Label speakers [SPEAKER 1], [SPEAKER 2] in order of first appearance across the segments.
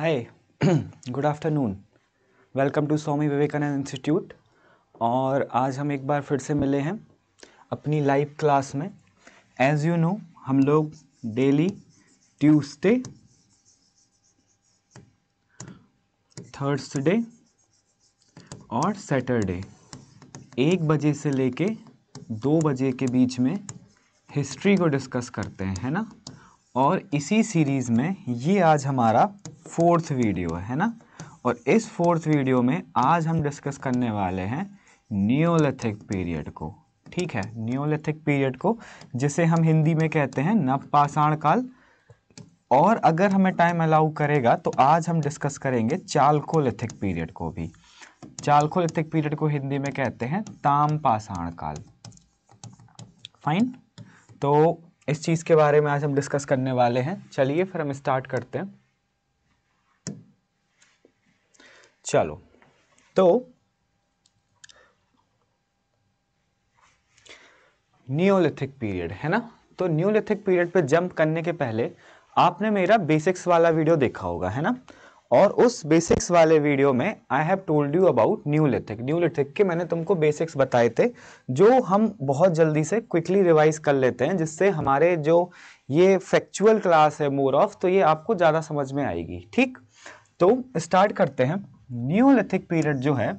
[SPEAKER 1] hi good afternoon welcome to Swami Vivekananda institute और आज हम एक बार फिर से मिले हैं अपनी लाइव क्लास में एज यू नो हम लोग डेली ट्यूसडे थर्सडे और सैटरडे एक बजे से लेके दो बजे के बीच में हिस्ट्री को डिस्कस करते हैं है ना और इसी सीरीज़ में ये आज हमारा फोर्थ वीडियो है ना और इस फोर्थ वीडियो में आज हम डिस्कस करने वाले हैं न्योलिथिक पीरियड को ठीक है न्योलिथिक पीरियड को जिसे हम हिंदी में कहते हैं नवपाषाण काल और अगर हमें टाइम अलाउ करेगा तो आज हम डिस्कस करेंगे चालकोलिथिक पीरियड को भी चालकोलिथिक पीरियड को हिंदी में कहते हैं ताम पाषाण काल फाइन तो इस चीज़ के बारे में आज हम डिस्कस करने वाले हैं चलिए फिर हम स्टार्ट करते हैं चलो तो न्यूलिथिक पीरियड है ना तो न्यूलिथिक पीरियड पे जंप करने के पहले आपने मेरा बेसिक्स वाला वीडियो देखा होगा है ना और उस बेसिक्स वाले वीडियो में I have told you about neolithic neolithic के मैंने तुमको बेसिक्स बताए थे जो हम बहुत जल्दी से क्विकली रिवाइज कर लेते हैं जिससे हमारे जो ये फैक्चुअल क्लास है मोर ऑफ तो ये आपको ज़्यादा समझ में आएगी ठीक तो स्टार्ट करते हैं न्यू लिथिक पीरियड जो है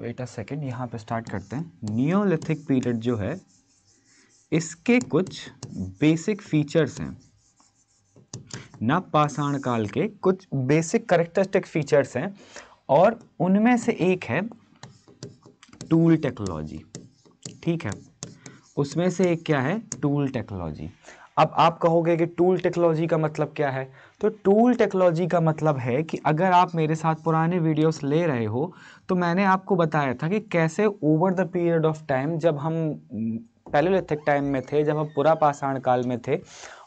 [SPEAKER 1] वेट अ सेकेंड यहाँ पे स्टार्ट करते हैं लिथिक पीरियड जो है इसके कुछ बेसिक फीचर्स हैं नवपाषाण काल के कुछ बेसिक करेक्टरिस्टिक फीचर्स हैं और उनमें से एक है टूल टेक्नोलॉजी ठीक है उसमें से एक क्या है टूल टेक्नोलॉजी अब आप कहोगे कि टूल टेक्नोलॉजी का मतलब क्या है तो टूल टेक्नोलॉजी का मतलब है कि अगर आप मेरे साथ पुराने वीडियोस ले रहे हो तो मैंने आपको बताया था कि कैसे over the period of time जब हम पैलोलिथिक टाइम में थे जब हम पूरा पाषाण काल में थे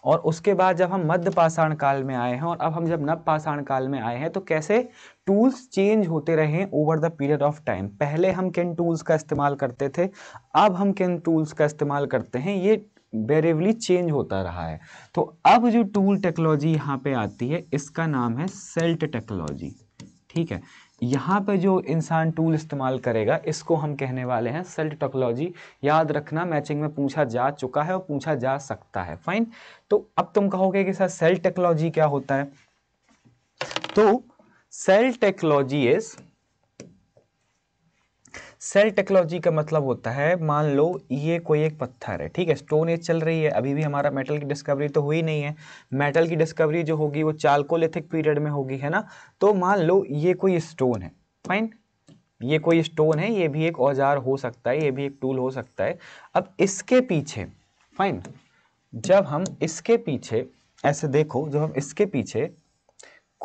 [SPEAKER 1] और उसके बाद जब हम मध्य पाषाण काल में आए हैं और अब हम जब नव पाषाण काल में आए हैं तो कैसे टूल्स चेंज होते रहे over the period of time पहले हम किन टूल्स का इस्तेमाल करते थे अब हम किन टूल्स का इस्तेमाल करते हैं ये वेरेबली चेंज होता रहा है तो अब जो टूल टेक्नोलॉजी यहाँ पे आती है इसका नाम है सेल्ट टेक्नोलॉजी ठीक है यहाँ पे जो इंसान टूल इस्तेमाल करेगा इसको हम कहने वाले हैं सेल्ट टेक्नोलॉजी याद रखना मैचिंग में पूछा जा चुका है और पूछा जा सकता है फाइन तो अब तुम कहोगे कि सर सेल्ट टेक्नोलॉजी क्या होता है तो cell technology is cell technology का मतलब होता है मान लो ये कोई एक पत्थर है ठीक है स्टोन एज चल रही है अभी भी हमारा मेटल की डिस्कवरी तो हुई नहीं है मेटल की डिस्कवरी जो होगी वो चालकोलिथिक पीरियड में होगी है ना तो मान लो ये कोई स्टोन है फाइन ये कोई स्टोन है ये भी एक औजार हो सकता है ये भी एक टूल हो सकता है अब इसके पीछे फाइन जब हम इसके पीछे ऐसे देखो जब हम इसके पीछे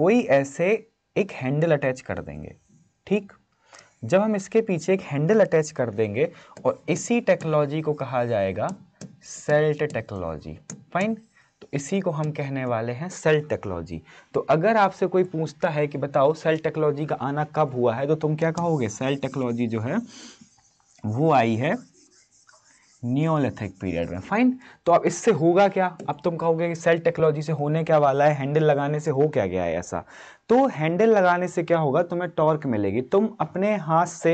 [SPEAKER 1] कोई ऐसे एक हैंडल अटैच कर देंगे ठीक जब हम इसके पीछे एक हैंडल अटैच कर देंगे और इसी टेक्नोलॉजी को कहा जाएगा सेल्ट टेक्नोलॉजी फाइन तो इसी को हम कहने वाले हैं सेल टेक्नोलॉजी तो अगर आपसे कोई पूछता है कि बताओ सेल टेक्नोलॉजी का आना कब हुआ है तो तुम क्या कहोगे सेल टेक्नोलॉजी जो है वो आई है न्योलिथिक पीरियड में फाइन तो अब इससे होगा क्या अब तुम कहोगे कि सेल टेक्नोलॉजी से होने क्या वाला है हैंडल लगाने से हो क्या गया है ऐसा तो हैंडल लगाने से क्या होगा तुम्हें टॉर्क मिलेगी तुम अपने हाथ से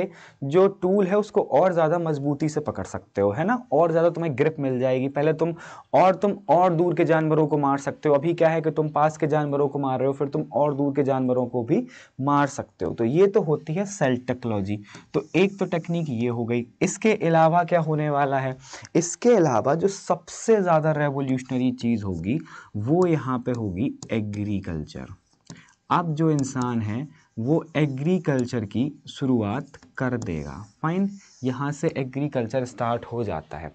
[SPEAKER 1] जो टूल है उसको और ज़्यादा मजबूती से पकड़ सकते हो है ना और ज़्यादा तुम्हें ग्रिप मिल जाएगी पहले तुम और तुम और दूर के जानवरों को मार सकते हो अभी क्या है कि तुम पास के जानवरों को मार रहे हो फिर तुम और दूर के जानवरों को भी मार सकते हो तो ये तो होती है सेल्फ टेक्नोलॉजी तो एक तो टेक्निक ये हो गई इसके अलावा क्या होने वाला है इसके अलावा जो सबसे ज़्यादा रेवोल्यूशनरी चीज़ होगी वो यहाँ पे होगी एग्रीकल्चर अब जो इंसान है वो एग्रीकल्चर की शुरुआत कर देगा फाइन यहाँ से एग्रीकल्चर स्टार्ट हो जाता है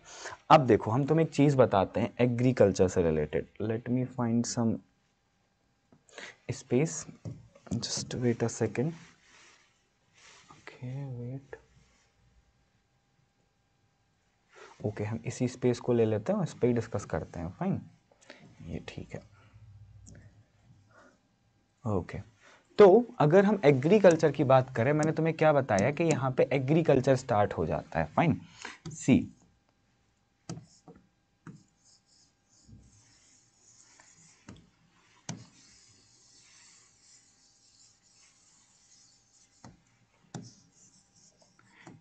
[SPEAKER 1] अब देखो हम तुम एक चीज़ बताते हैं एग्रीकल्चर से related let me find some space just wait a second okay wait okay हम इसी स्पेस को ले लेते हैं और इस पर डिस्कस करते हैं फाइन ये ठीक है ओके तो अगर हम एग्रीकल्चर की बात करें मैंने तुम्हें क्या बताया कि यहाँ पे एग्रीकल्चर स्टार्ट हो जाता है फाइन सी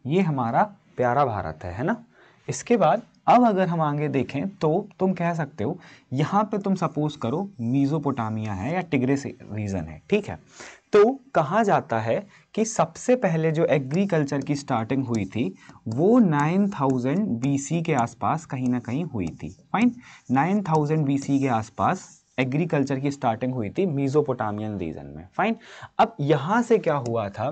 [SPEAKER 1] ये हमारा प्यारा भारत है है ना इसके बाद अब अगर हम आगे देखें तो तुम कह सकते हो यहाँ पे तुम सपोज करो मीजोपोटामिया है या टिग्रेस रीजन है ठीक है तो कहा जाता है कि सबसे पहले जो एग्रीकल्चर की स्टार्टिंग हुई थी वो 9000 थाउजेंड के आसपास कहीं ना कहीं हुई थी फाइन 9000 थाउजेंड के आसपास एग्रीकल्चर की स्टार्टिंग हुई थी मीजोपोटामियन रीजन में फाइन अब यहाँ से क्या हुआ था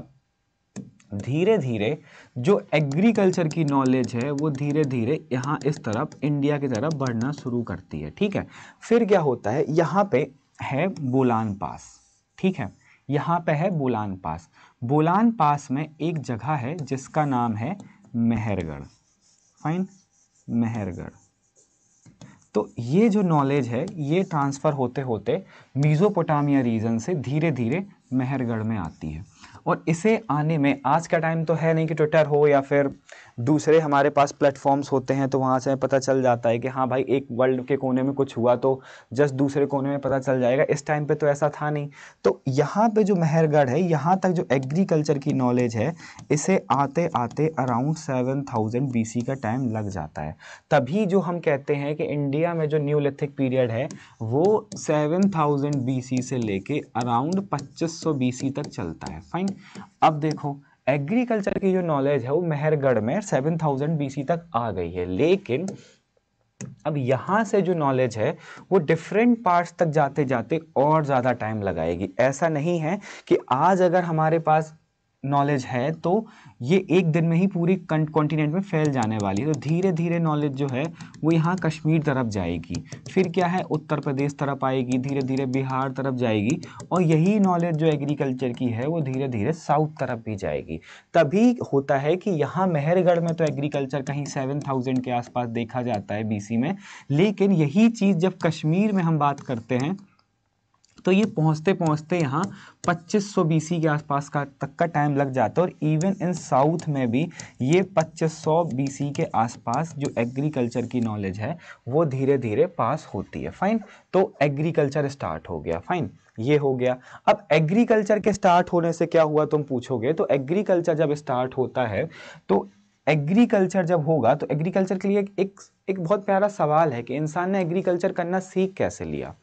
[SPEAKER 1] धीरे धीरे जो एग्रीकल्चर की नॉलेज है वो धीरे धीरे यहाँ इस तरफ इंडिया की तरफ बढ़ना शुरू करती है ठीक है फिर क्या होता है यहाँ पे है बोलान पास ठीक है यहाँ पे है बोलान पास बोलान पास में एक जगह है जिसका नाम है मेहरगढ़ फाइन मेहरगढ़ तो ये जो नॉलेज है ये ट्रांसफ़र होते होते मीज़ोपोटामिया रीजन से धीरे धीरे मेहरगढ़ में आती है और इसे आने में आज का टाइम तो है नहीं कि ट्विटर हो या फिर दूसरे हमारे पास प्लेटफॉर्म्स होते हैं तो वहाँ से पता चल जाता है कि हाँ भाई एक वर्ल्ड के कोने में कुछ हुआ तो जस्ट दूसरे कोने में पता चल जाएगा इस टाइम पे तो ऐसा था नहीं तो यहाँ पे जो मेहरगढ़ है यहाँ तक जो एग्रीकल्चर की नॉलेज है इसे आते आते around seven thousand B C का टाइम लग जाता है तभी जो हम कहते हैं कि इंडिया में जो न्यूलिथिक पीरियड है वो सेवन थाउजेंड 1000 बीसी से लेके अराउंड 2500 बीसी तक चलता है फाइन अब देखो एग्रीकल्चर की जो नॉलेज है वो मेहरगढ़ में 7000 बीसी तक आ गई है लेकिन अब यहाँ से जो नॉलेज है वो डिफरेंट पार्ट्स तक जाते जाते और ज़्यादा टाइम लगाएगी ऐसा नहीं है कि आज अगर हमारे पास नॉलेज है तो ये एक दिन में ही पूरी कॉन्टिनेंट में फैल जाने वाली है तो धीरे धीरे नॉलेज जो है वो यहाँ कश्मीर तरफ जाएगी फिर क्या है उत्तर प्रदेश तरफ आएगी धीरे धीरे बिहार तरफ जाएगी और यही नॉलेज जो एग्रीकल्चर की है वो धीरे धीरे साउथ तरफ भी जाएगी तभी होता है कि यहाँ मेहरगढ़ में तो एग्रीकल्चर कहीं सेवन थाउजेंड के आसपास देखा जाता है बी में लेकिन यही चीज़ जब कश्मीर में हम बात करते हैं तो ये पहुँचते पहुँचते यहाँ 2500 बी के आसपास का तक का टाइम लग जाता है और इवन इन साउथ में भी ये 2500 बी के आसपास जो एग्रीकल्चर की नॉलेज है वो धीरे धीरे पास होती है फाइन तो एग्रीकल्चर स्टार्ट हो गया फाइन ये हो गया अब एग्रीकल्चर के स्टार्ट होने से क्या हुआ तुम पूछोगे तो एग्रीकल्चर जब स्टार्ट होता है तो एग्रीकल्चर जब होगा तो एग्रीकल्चर के लिए एक एक बहुत प्यारा सवाल है कि इंसान ने एग्रीकल्चर करना सीख कैसे लिया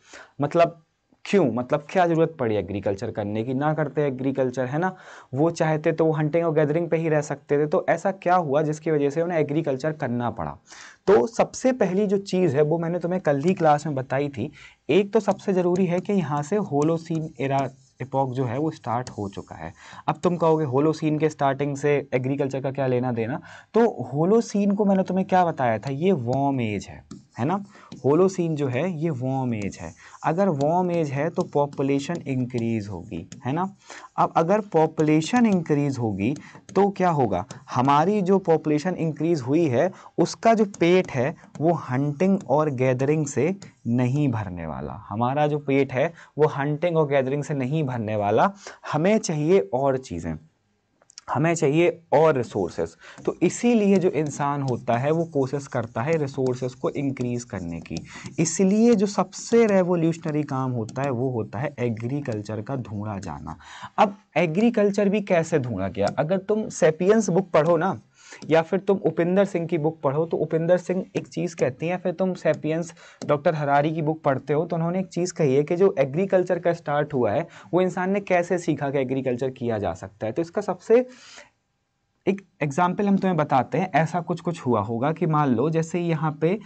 [SPEAKER 1] मतलब क्यों मतलब क्या ज़रूरत पड़ी एग्रीकल्चर करने की ना करते एग्रीकल्चर है ना वो चाहते तो वो हंटिंग और गैदरिंग पे ही रह सकते थे तो ऐसा क्या हुआ जिसकी वजह से उन्हें एग्रीकल्चर करना पड़ा तो सबसे पहली जो चीज़ है वो मैंने तुम्हें कल ही क्लास में बताई थी एक तो सबसे ज़रूरी है कि यहाँ से होलोसिन एरा एपॉक जो है वो स्टार्ट हो चुका है अब तुम कहोगे होलोसिन के स्टार्टिंग से एग्रीकल्चर का क्या लेना देना तो होलोसिन को मैंने तुम्हें क्या बताया था ये वॉम एज है है ना होलोसीन जो है ये वॉम एज है अगर वॉम एज है तो पॉपुलेशन इंक्रीज होगी है ना अब अगर पॉपुलेशन इंक्रीज होगी तो क्या होगा हमारी जो पॉपुलेशन इंक्रीज हुई है उसका जो पेट है वो हंटिंग और गैदरिंग से नहीं भरने वाला हमारा जो पेट है वो हंटिंग और गैदरिंग से नहीं भरने वाला हमें चाहिए और चीज़ें हमें चाहिए और रिसोर्सेज तो इसीलिए जो इंसान होता है वो कोशिश करता है रिसोर्सेज को इंक्रीज़ करने की इसलिए जो सबसे रेवोल्यूशनरी काम होता है वो होता है एग्रीकल्चर का ढूंढा जाना अब एग्रीकल्चर भी कैसे धूड़ा गया अगर तुम सेपियंस बुक पढ़ो ना या फिर तुम उपेंद्र सिंह की बुक पढ़ो तो उपेंद्र सिंह एक चीज़ कहती हैं फिर तुम सेपियंस डॉक्टर हरारी की बुक पढ़ते हो तो उन्होंने एक चीज़ कही है कि जो एग्रीकल्चर का स्टार्ट हुआ है वो इंसान ने कैसे सीखा कि एग्रीकल्चर किया जा सकता है तो इसका सबसे एक एग्जाम्पल हम तुम्हें बताते हैं ऐसा कुछ कुछ हुआ होगा कि मान लो जैसे यहाँ पे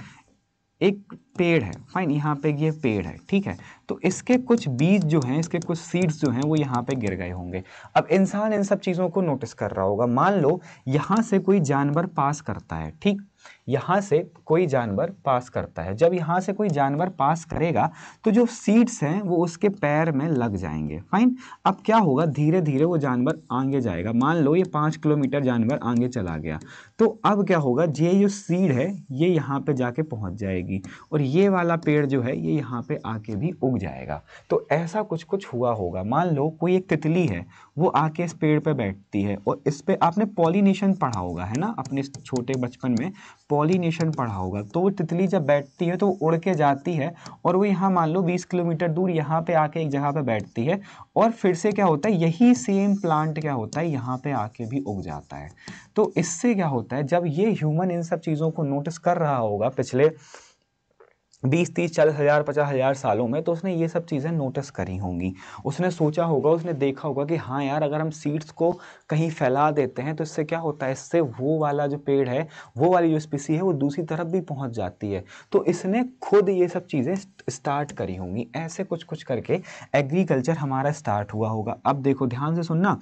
[SPEAKER 1] एक पेड़ है फाइन यहाँ पे ये पेड़ है ठीक है तो इसके कुछ बीज जो हैं इसके कुछ सीड्स जो हैं वो यहाँ पे गिर गए होंगे अब इंसान इन सब चीज़ों को नोटिस कर रहा होगा मान लो यहाँ से कोई जानवर पास करता है ठीक यहाँ से कोई जानवर पास करता है जब यहाँ से कोई जानवर पास करेगा तो जो सीड्स हैं वो उसके पैर में लग जाएंगे फाइन अब क्या होगा धीरे धीरे वो जानवर आगे जाएगा मान लो ये पाँच किलोमीटर जानवर आगे चला गया तो अब क्या होगा ये जो सीड है ये यहाँ पे जाके पहुँच जाएगी और ये वाला पेड़ जो है ये यहाँ पे आके भी उग जाएगा तो ऐसा कुछ कुछ हुआ होगा मान लो कोई एक तितली है वो आके इस पेड़ पे बैठती है और इस पर आपने पॉलीनेशन पढ़ा होगा है ना अपने छोटे बचपन में पॉलीनेशन पढ़ा होगा तो वो तितली जब बैठती है तो उड़ के जाती है और वो यहाँ मान लो बीस किलोमीटर दूर यहाँ पर आके एक जगह पर बैठती है और फिर से क्या होता है यही सेम प्लांट क्या होता है यहाँ पर आके भी उग जाता है तो इससे क्या होता होता है जब ये ह्यूमन इन सब चीज़ों को नोटिस कर रहा होगा पिछले बीस तीस चालीस हज़ार पचास हज़ार सालों में तो उसने ये सब चीज़ें नोटिस करी होंगी उसने सोचा होगा उसने देखा होगा कि हाँ यार अगर हम सीड्स को कहीं फैला देते हैं तो इससे क्या होता है इससे वो वाला जो पेड़ है वो वाली जो स्पीसी है वो दूसरी तरफ भी पहुंच जाती है तो इसने खुद ये सब चीज़ें स्टार्ट करी होंगी ऐसे कुछ कुछ करके एग्रीकल्चर हमारा स्टार्ट हुआ होगा अब देखो ध्यान से सुनना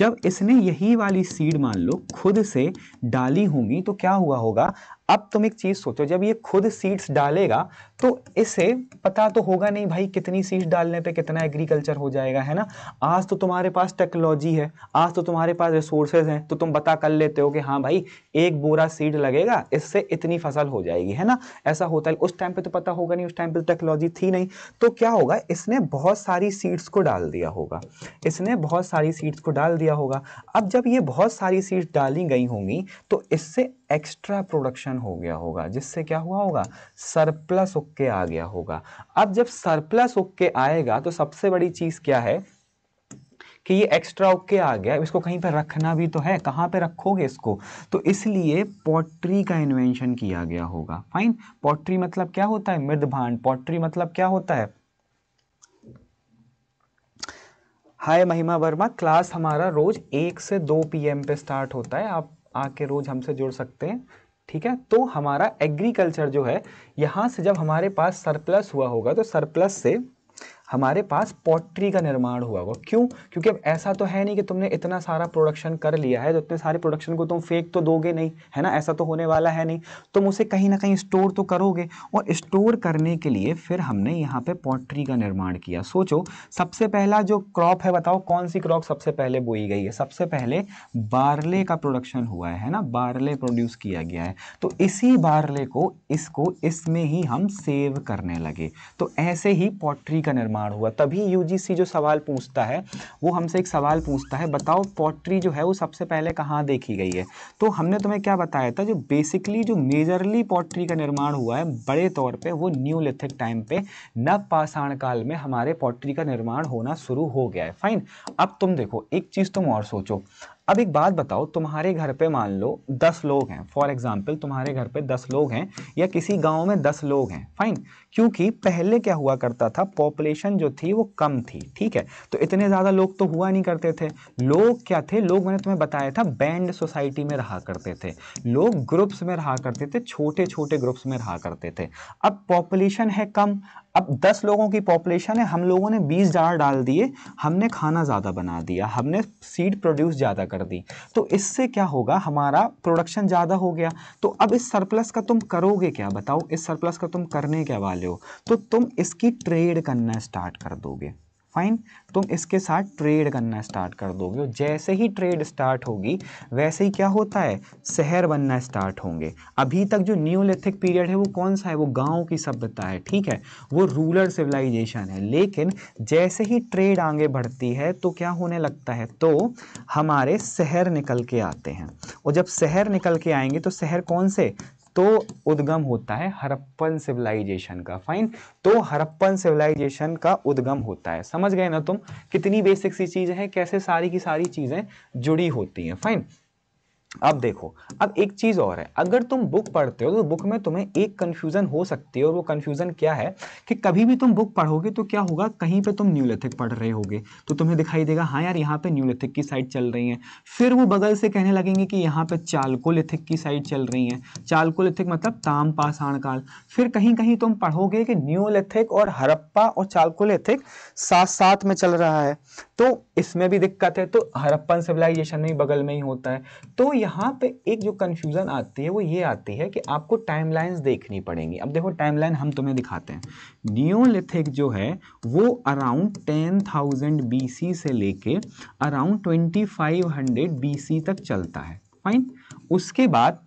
[SPEAKER 1] जब इसने यही वाली सीड मान लो खुद से डाली होंगी तो क्या हुआ होगा अब तुम एक चीज सोचो जब ये खुद सीड्स डालेगा तो इसे पता तो होगा नहीं भाई कितनी सीड्स डालने पे कितना एग्रीकल्चर हो जाएगा है ना आज तो तुम्हारे पास टेक्नोलॉजी है आज तो तुम्हारे पास रिसोर्सेज हैं तो तुम बता कर लेते हो कि हाँ भाई एक बोरा सीड लगेगा इससे इतनी फसल हो जाएगी है ना ऐसा होता है उस टाइम पर तो पता होगा नहीं उस टाइम पर टेक्नोलॉजी थी नहीं तो क्या होगा इसने बहुत सारी सीड्स को डाल दिया होगा इसने बहुत सारी सीड्स को डाल दिया होगा अब जब ये बहुत सारी सीड्स डाली गई होंगी तो इससे एक्स्ट्रा प्रोडक्शन हो गया होगा जिससे क्या हुआ होगा सरप्लस ओके आ गया होगा अब जब सरप्लस ओके आएगा तो सबसे बड़ी चीज़ क्या है कि ये एक्स्ट्रा ओके आ गया इसको कहीं पर रखना भी तो है कहाँ पे रखोगे इसको तो इसलिए पॉटरी का इन्वेंशन किया गया होगा फाइन पॉटरी मतलब क्या होता है मृदभांड पॉटरी मतलब क्या होता है हाय महिमा वर्मा क्लास हमारा रोज एक से दो पीएम पे स्टार्ट होता है आप आके रोज हमसे जुड़ सकते हैं ठीक है तो हमारा एग्रीकल्चर जो है यहाँ से जब हमारे पास सरप्लस हुआ होगा तो सरप्लस से हमारे पास पॉटरी का निर्माण हुआ होगा क्यों क्योंकि अब ऐसा तो है नहीं कि तुमने इतना सारा प्रोडक्शन कर लिया है तो इतने सारे प्रोडक्शन को तुम फेंक तो दोगे नहीं है ना ऐसा तो होने वाला है नहीं तुम उसे कहीं ना कहीं स्टोर तो करोगे और स्टोर करने के लिए फिर हमने यहाँ पर पोट्री का निर्माण किया सोचो सबसे पहला जो क्रॉप है बताओ कौन सी क्रॉप सबसे पहले बोई गई है सबसे पहले बारले का प्रोडक्शन हुआ है ना बारले प्रोड्यूस किया गया है तो इसी बारले को इसको इसमें ही हम सेव करने लगे तो ऐसे ही पोट्री का निर्माण निर्माण हुआ तभी यूजीसी जो सवाल पूछता है वो हमसे एक सवाल पूछता है बताओ पॉटरी जो है वो सबसे पहले कहाँ देखी गई है तो हमने तुम्हें क्या बताया था जो बेसिकली जो मेजरली पॉटरी का निर्माण हुआ है बड़े तौर पर वो न्यू टाइम पे नव पाषाण काल में हमारे पॉटरी का निर्माण होना शुरू हो गया है फाइन अब तुम देखो एक चीज़ तुम और सोचो अब एक बात बताओ तुम्हारे घर पे मान लो दस लोग हैं फॉर एग्जाम्पल तुम्हारे घर पे दस लोग हैं या किसी गांव में दस लोग हैं फाइन क्योंकि पहले क्या हुआ करता था पॉपुलेशन जो थी वो कम थी ठीक है तो इतने ज़्यादा लोग तो हुआ नहीं करते थे लोग क्या थे लोग मैंने तुम्हें बताया था बैंड सोसाइटी में रहा करते थे लोग ग्रुप्स में रहा करते थे छोटे छोटे ग्रुप्स में रहा करते थे अब पॉपुलेशन है कम अब 10 लोगों की पॉपुलेशन है हम लोगों ने 20 जार डाल दिए हमने खाना ज़्यादा बना दिया हमने सीड प्रोड्यूस ज़्यादा कर दी तो इससे क्या होगा हमारा प्रोडक्शन ज़्यादा हो गया तो अब इस सरप्लस का तुम करोगे क्या बताओ इस सरप्लस का तुम करने क्या वाले हो तो तुम इसकी ट्रेड करना स्टार्ट कर दोगे फाइन तुम इसके साथ ट्रेड करना स्टार्ट कर दोगे जैसे ही ट्रेड स्टार्ट होगी वैसे ही क्या होता है शहर बनना स्टार्ट होंगे अभी तक जो न्यूलिथिक पीरियड है वो कौन सा है वो गाँव की सभ्यता है ठीक है वो रूरल सिविलाइजेशन है लेकिन जैसे ही ट्रेड आगे बढ़ती है तो क्या होने लगता है तो हमारे शहर निकल के आते हैं और जब शहर निकल के आएंगे तो शहर कौन से तो उद्गम होता है हरप्पन सिविलाइजेशन का फाइन तो हरप्पन सिविलाइजेशन का उद्गम होता है समझ गए ना तुम कितनी बेसिक सी चीज़ है कैसे सारी की सारी चीज़ें जुड़ी होती हैं फाइन अब देखो अब एक चीज़ और है अगर तुम बुक पढ़ते हो तो बुक में तुम्हें एक कंफ्यूजन हो सकती है और वो कंफ्यूजन क्या है कि कभी भी तुम बुक पढ़ोगे तो क्या होगा कहीं पे तुम न्यूलिथिक पढ़ रहे होगे तो तुम्हें दिखाई देगा हाँ यार यहाँ पे न्यूलिथिक की साइड चल रही है फिर वो बगल से कहने लगेंगे कि यहाँ पे चालकोलिथिक की साइड चल रही है चालकोलिथिक मतलब ताम पाषाण काल फिर कहीं कहीं तुम पढ़ोगे कि न्यूलिथिक और हरप्पा और चालकोलिथिक साथ साथ में चल रहा है तो इसमें भी दिक्कत है तो हरप्पन सिविलाइजेशन में बगल में ही होता है तो यहाँ पे एक जो कन्फ्यूज़न आती है वो ये आती है कि आपको टाइमलाइंस देखनी पड़ेंगी अब देखो टाइमलाइन हम तुम्हें दिखाते हैं न्योलिथिक जो है वो अराउंड टेन थाउजेंड से लेके अराउंड ट्वेंटी फाइव हंड्रेड तक चलता है फाइन उसके बाद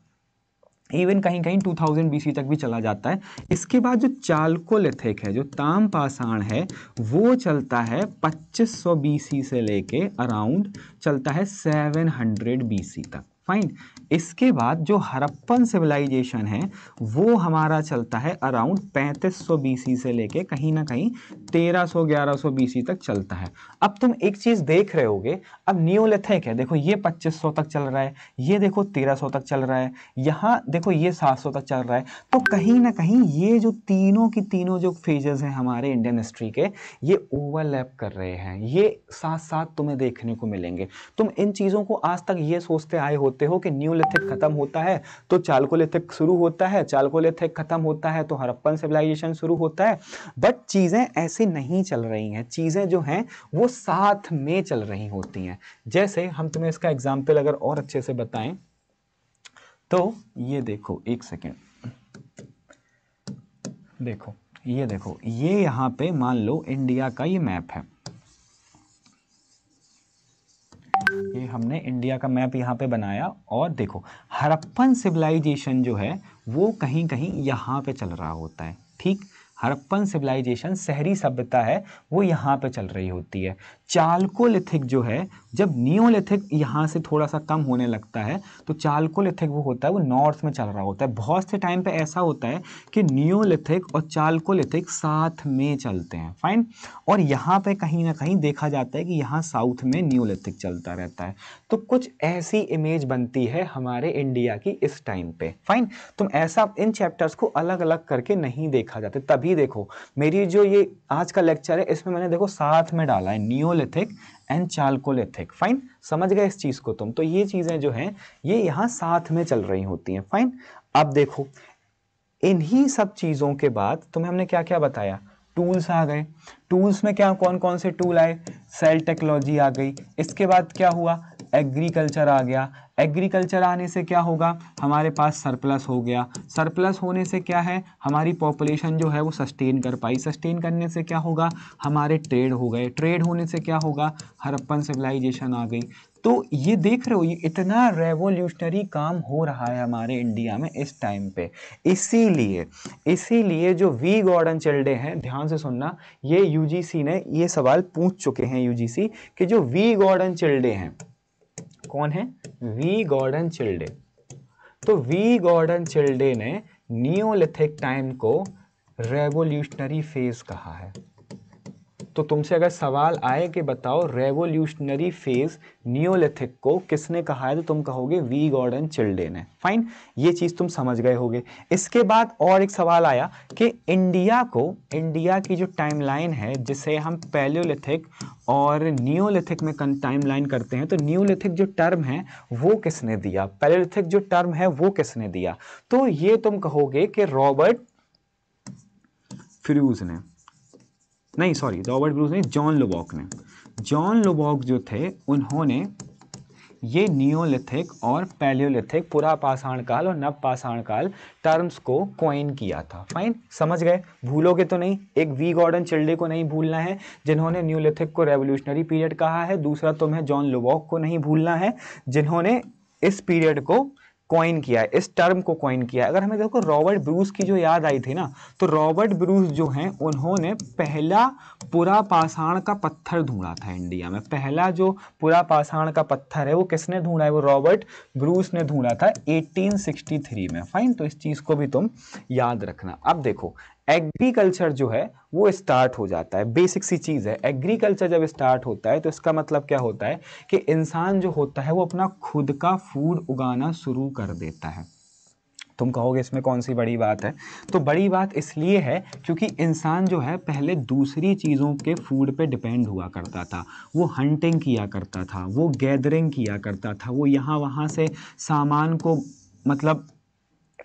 [SPEAKER 1] इवन कहीं कहीं 2000 बीसी तक भी चला जाता है इसके बाद जो चालकोलिथिक है जो ताम पाषाण है वो चलता है 2500 सौ से लेके अराउंड चलता है 700 हंड्रेड तक फाइन इसके बाद जो हरप्पन सिविलाइजेशन है वो हमारा चलता है अराउंड 3500 बीसी से लेके कहीं ना कहीं 1300-1100 बीसी तक चलता है अब तुम एक चीज़ देख रहे होगे अब न्योलिथिक है देखो ये 2500 तक चल रहा है ये देखो 1300 तक चल रहा है यहाँ देखो ये 700 तक चल रहा है तो कहीं ना कहीं ये जो तीनों की तीनों जो फेजेज़ हैं हमारे इंडियन हिस्ट्री के ये ओवरलैप कर रहे हैं ये साथ साथ तुम्हें देखने को मिलेंगे तुम इन चीज़ों को आज तक ये सोचते आए होते देखते हो कि न्यू लिथिक खत्म होता है तो चालकोलिथिक शुरू होता है चालकोलिथिक खत्म होता है तो हरप्पन सिविलाइजेशन शुरू होता है बट चीज़ें ऐसे नहीं चल रही हैं चीज़ें जो हैं वो साथ में चल रही होती हैं जैसे हम तुम्हें इसका एग्जाम्पल अगर और अच्छे से बताएं तो ये देखो एक सेकेंड देखो ये देखो ये यहाँ पे मान लो इंडिया का ये मैप है ये हमने इंडिया का मैप यहाँ पे बनाया और देखो हरप्पन सिविलाइजेशन जो है वो कहीं कहीं यहाँ पे चल रहा होता है ठीक हरप्पन सिविलाइजेशन शहरी सभ्यता है वो यहाँ पे चल रही होती है चालकोलिथिक जो है जब नियोलिथिक यहाँ से थोड़ा सा कम होने लगता है तो चालकोलिथिक वो होता है वो नॉर्थ में चल रहा होता है बहुत से टाइम पे ऐसा होता है कि नियोलिथिक और चालकोलिथिक साथ में चलते हैं फाइन और यहाँ पे कहीं ना कहीं देखा जाता है कि यहाँ साउथ में नियोलिथिक चलता रहता है तो कुछ ऐसी इमेज बनती है हमारे इंडिया की इस टाइम पे फाइन तुम ऐसा इन चैप्टर्स को अलग अलग करके नहीं देखा जाते तभी देखो मेरी जो ये आज का लेक्चर है इसमें मैंने देखो साथ में डाला है नियोलिथिक एंड चालकोलिथिक फाइन समझ गए इस चीज़ को तुम तो ये चीज़ें जो है ये यहाँ साथ में चल रही होती है फाइन अब देखो इन्हीं सब चीज़ों के बाद तुम्हें हमने क्या क्या बताया टूल्स आ गए टूल्स में क्या कौन कौन से टूल आए सेल टेक्नोलॉजी आ गई इसके बाद क्या हुआ एग्रीकल्चर आ गया एग्रीकल्चर आने से क्या होगा हमारे पास सरप्लस हो गया सरप्लस होने से क्या है हमारी पॉपुलेशन जो है वो सस्टेन कर पाई सस्टेन करने से क्या होगा हमारे ट्रेड हो गए ट्रेड होने से क्या होगा हरप्पन सिविलाइजेशन आ गई तो ये देख रहे हो ये इतना रेवोल्यूशनरी काम हो रहा है हमारे इंडिया में इस टाइम पे इसीलिए इसीलिए जो वी गॉर्डन चिल्डे हैं ध्यान से सुनना ये यूजीसी ने ये सवाल पूछ चुके हैं यूजीसी कि जो वी गॉर्डन चिल्डे हैं कौन है वी गॉर्डन चिल्डे तो वी गॉर्डन चिल्डे ने नियोलिथिक टाइम को रेवोल्यूशनरी फेज कहा है तो तुमसे अगर सवाल आए कि बताओ रेवोल्यूशनरी फेज नियोलिथिक को किसने कहा है तो तुम कहोगे वी गॉर्डन चिल्ड्रे ने फाइन ये चीज़ तुम समझ गए होगे इसके बाद और एक सवाल आया कि इंडिया को इंडिया की जो टाइमलाइन है जिसे हम पैलियोलिथिक और न्यूलिथिक में टाइमलाइन करते हैं तो न्यूलिथिक जो टर्म है वो किसने दिया पैलियोलिथिक जो टर्म है वो किसने दिया तो ये तुम कहोगे कि रॉबर्ट फ्रूज ने नहीं सॉरी रॉबर्ट ब्रूस नहीं जॉन लोबॉक ने जॉन लोबॉक जो थे उन्होंने ये नियोलिथिक और पैलियोलिथिक पूरा पाषाण काल और नव पाषाण काल टर्म्स को कॉइन किया था फाइन समझ गए भूलोगे तो नहीं एक वी गॉर्डन चिल्डे को नहीं भूलना है जिन्होंने न्यूलिथिक को रेवोल्यूशनरी पीरियड कहा है दूसरा तुम्हें जॉन लोबॉक को नहीं भूलना है जिन्होंने इस पीरियड को कॉइन किया है इस टर्म को कॉइन किया है अगर हमें देखो रॉबर्ट ब्रूस की जो याद आई थी ना तो रॉबर्ट ब्रूस जो हैं उन्होंने पहला पूरा पाषाण का पत्थर ढूंढा था इंडिया में पहला जो पूरा पाषाण का पत्थर है वो किसने ढूंढा है वो रॉबर्ट ब्रूस ने ढूंढा था 1863 में फाइन तो इस चीज़ को भी तुम याद रखना अब देखो एग्रीकल्चर जो है वो स्टार्ट हो जाता है बेसिक सी चीज़ है एग्रीकल्चर जब स्टार्ट होता है तो इसका मतलब क्या होता है कि इंसान जो होता है वो अपना खुद का फूड उगाना शुरू कर देता है तुम कहोगे इसमें कौन सी बड़ी बात है तो बड़ी बात इसलिए है क्योंकि इंसान जो है पहले दूसरी चीज़ों के फूड पे डिपेंड हुआ करता था वो हंटिंग किया करता था वो गैदरिंग किया करता था वो यहाँ वहाँ से सामान को मतलब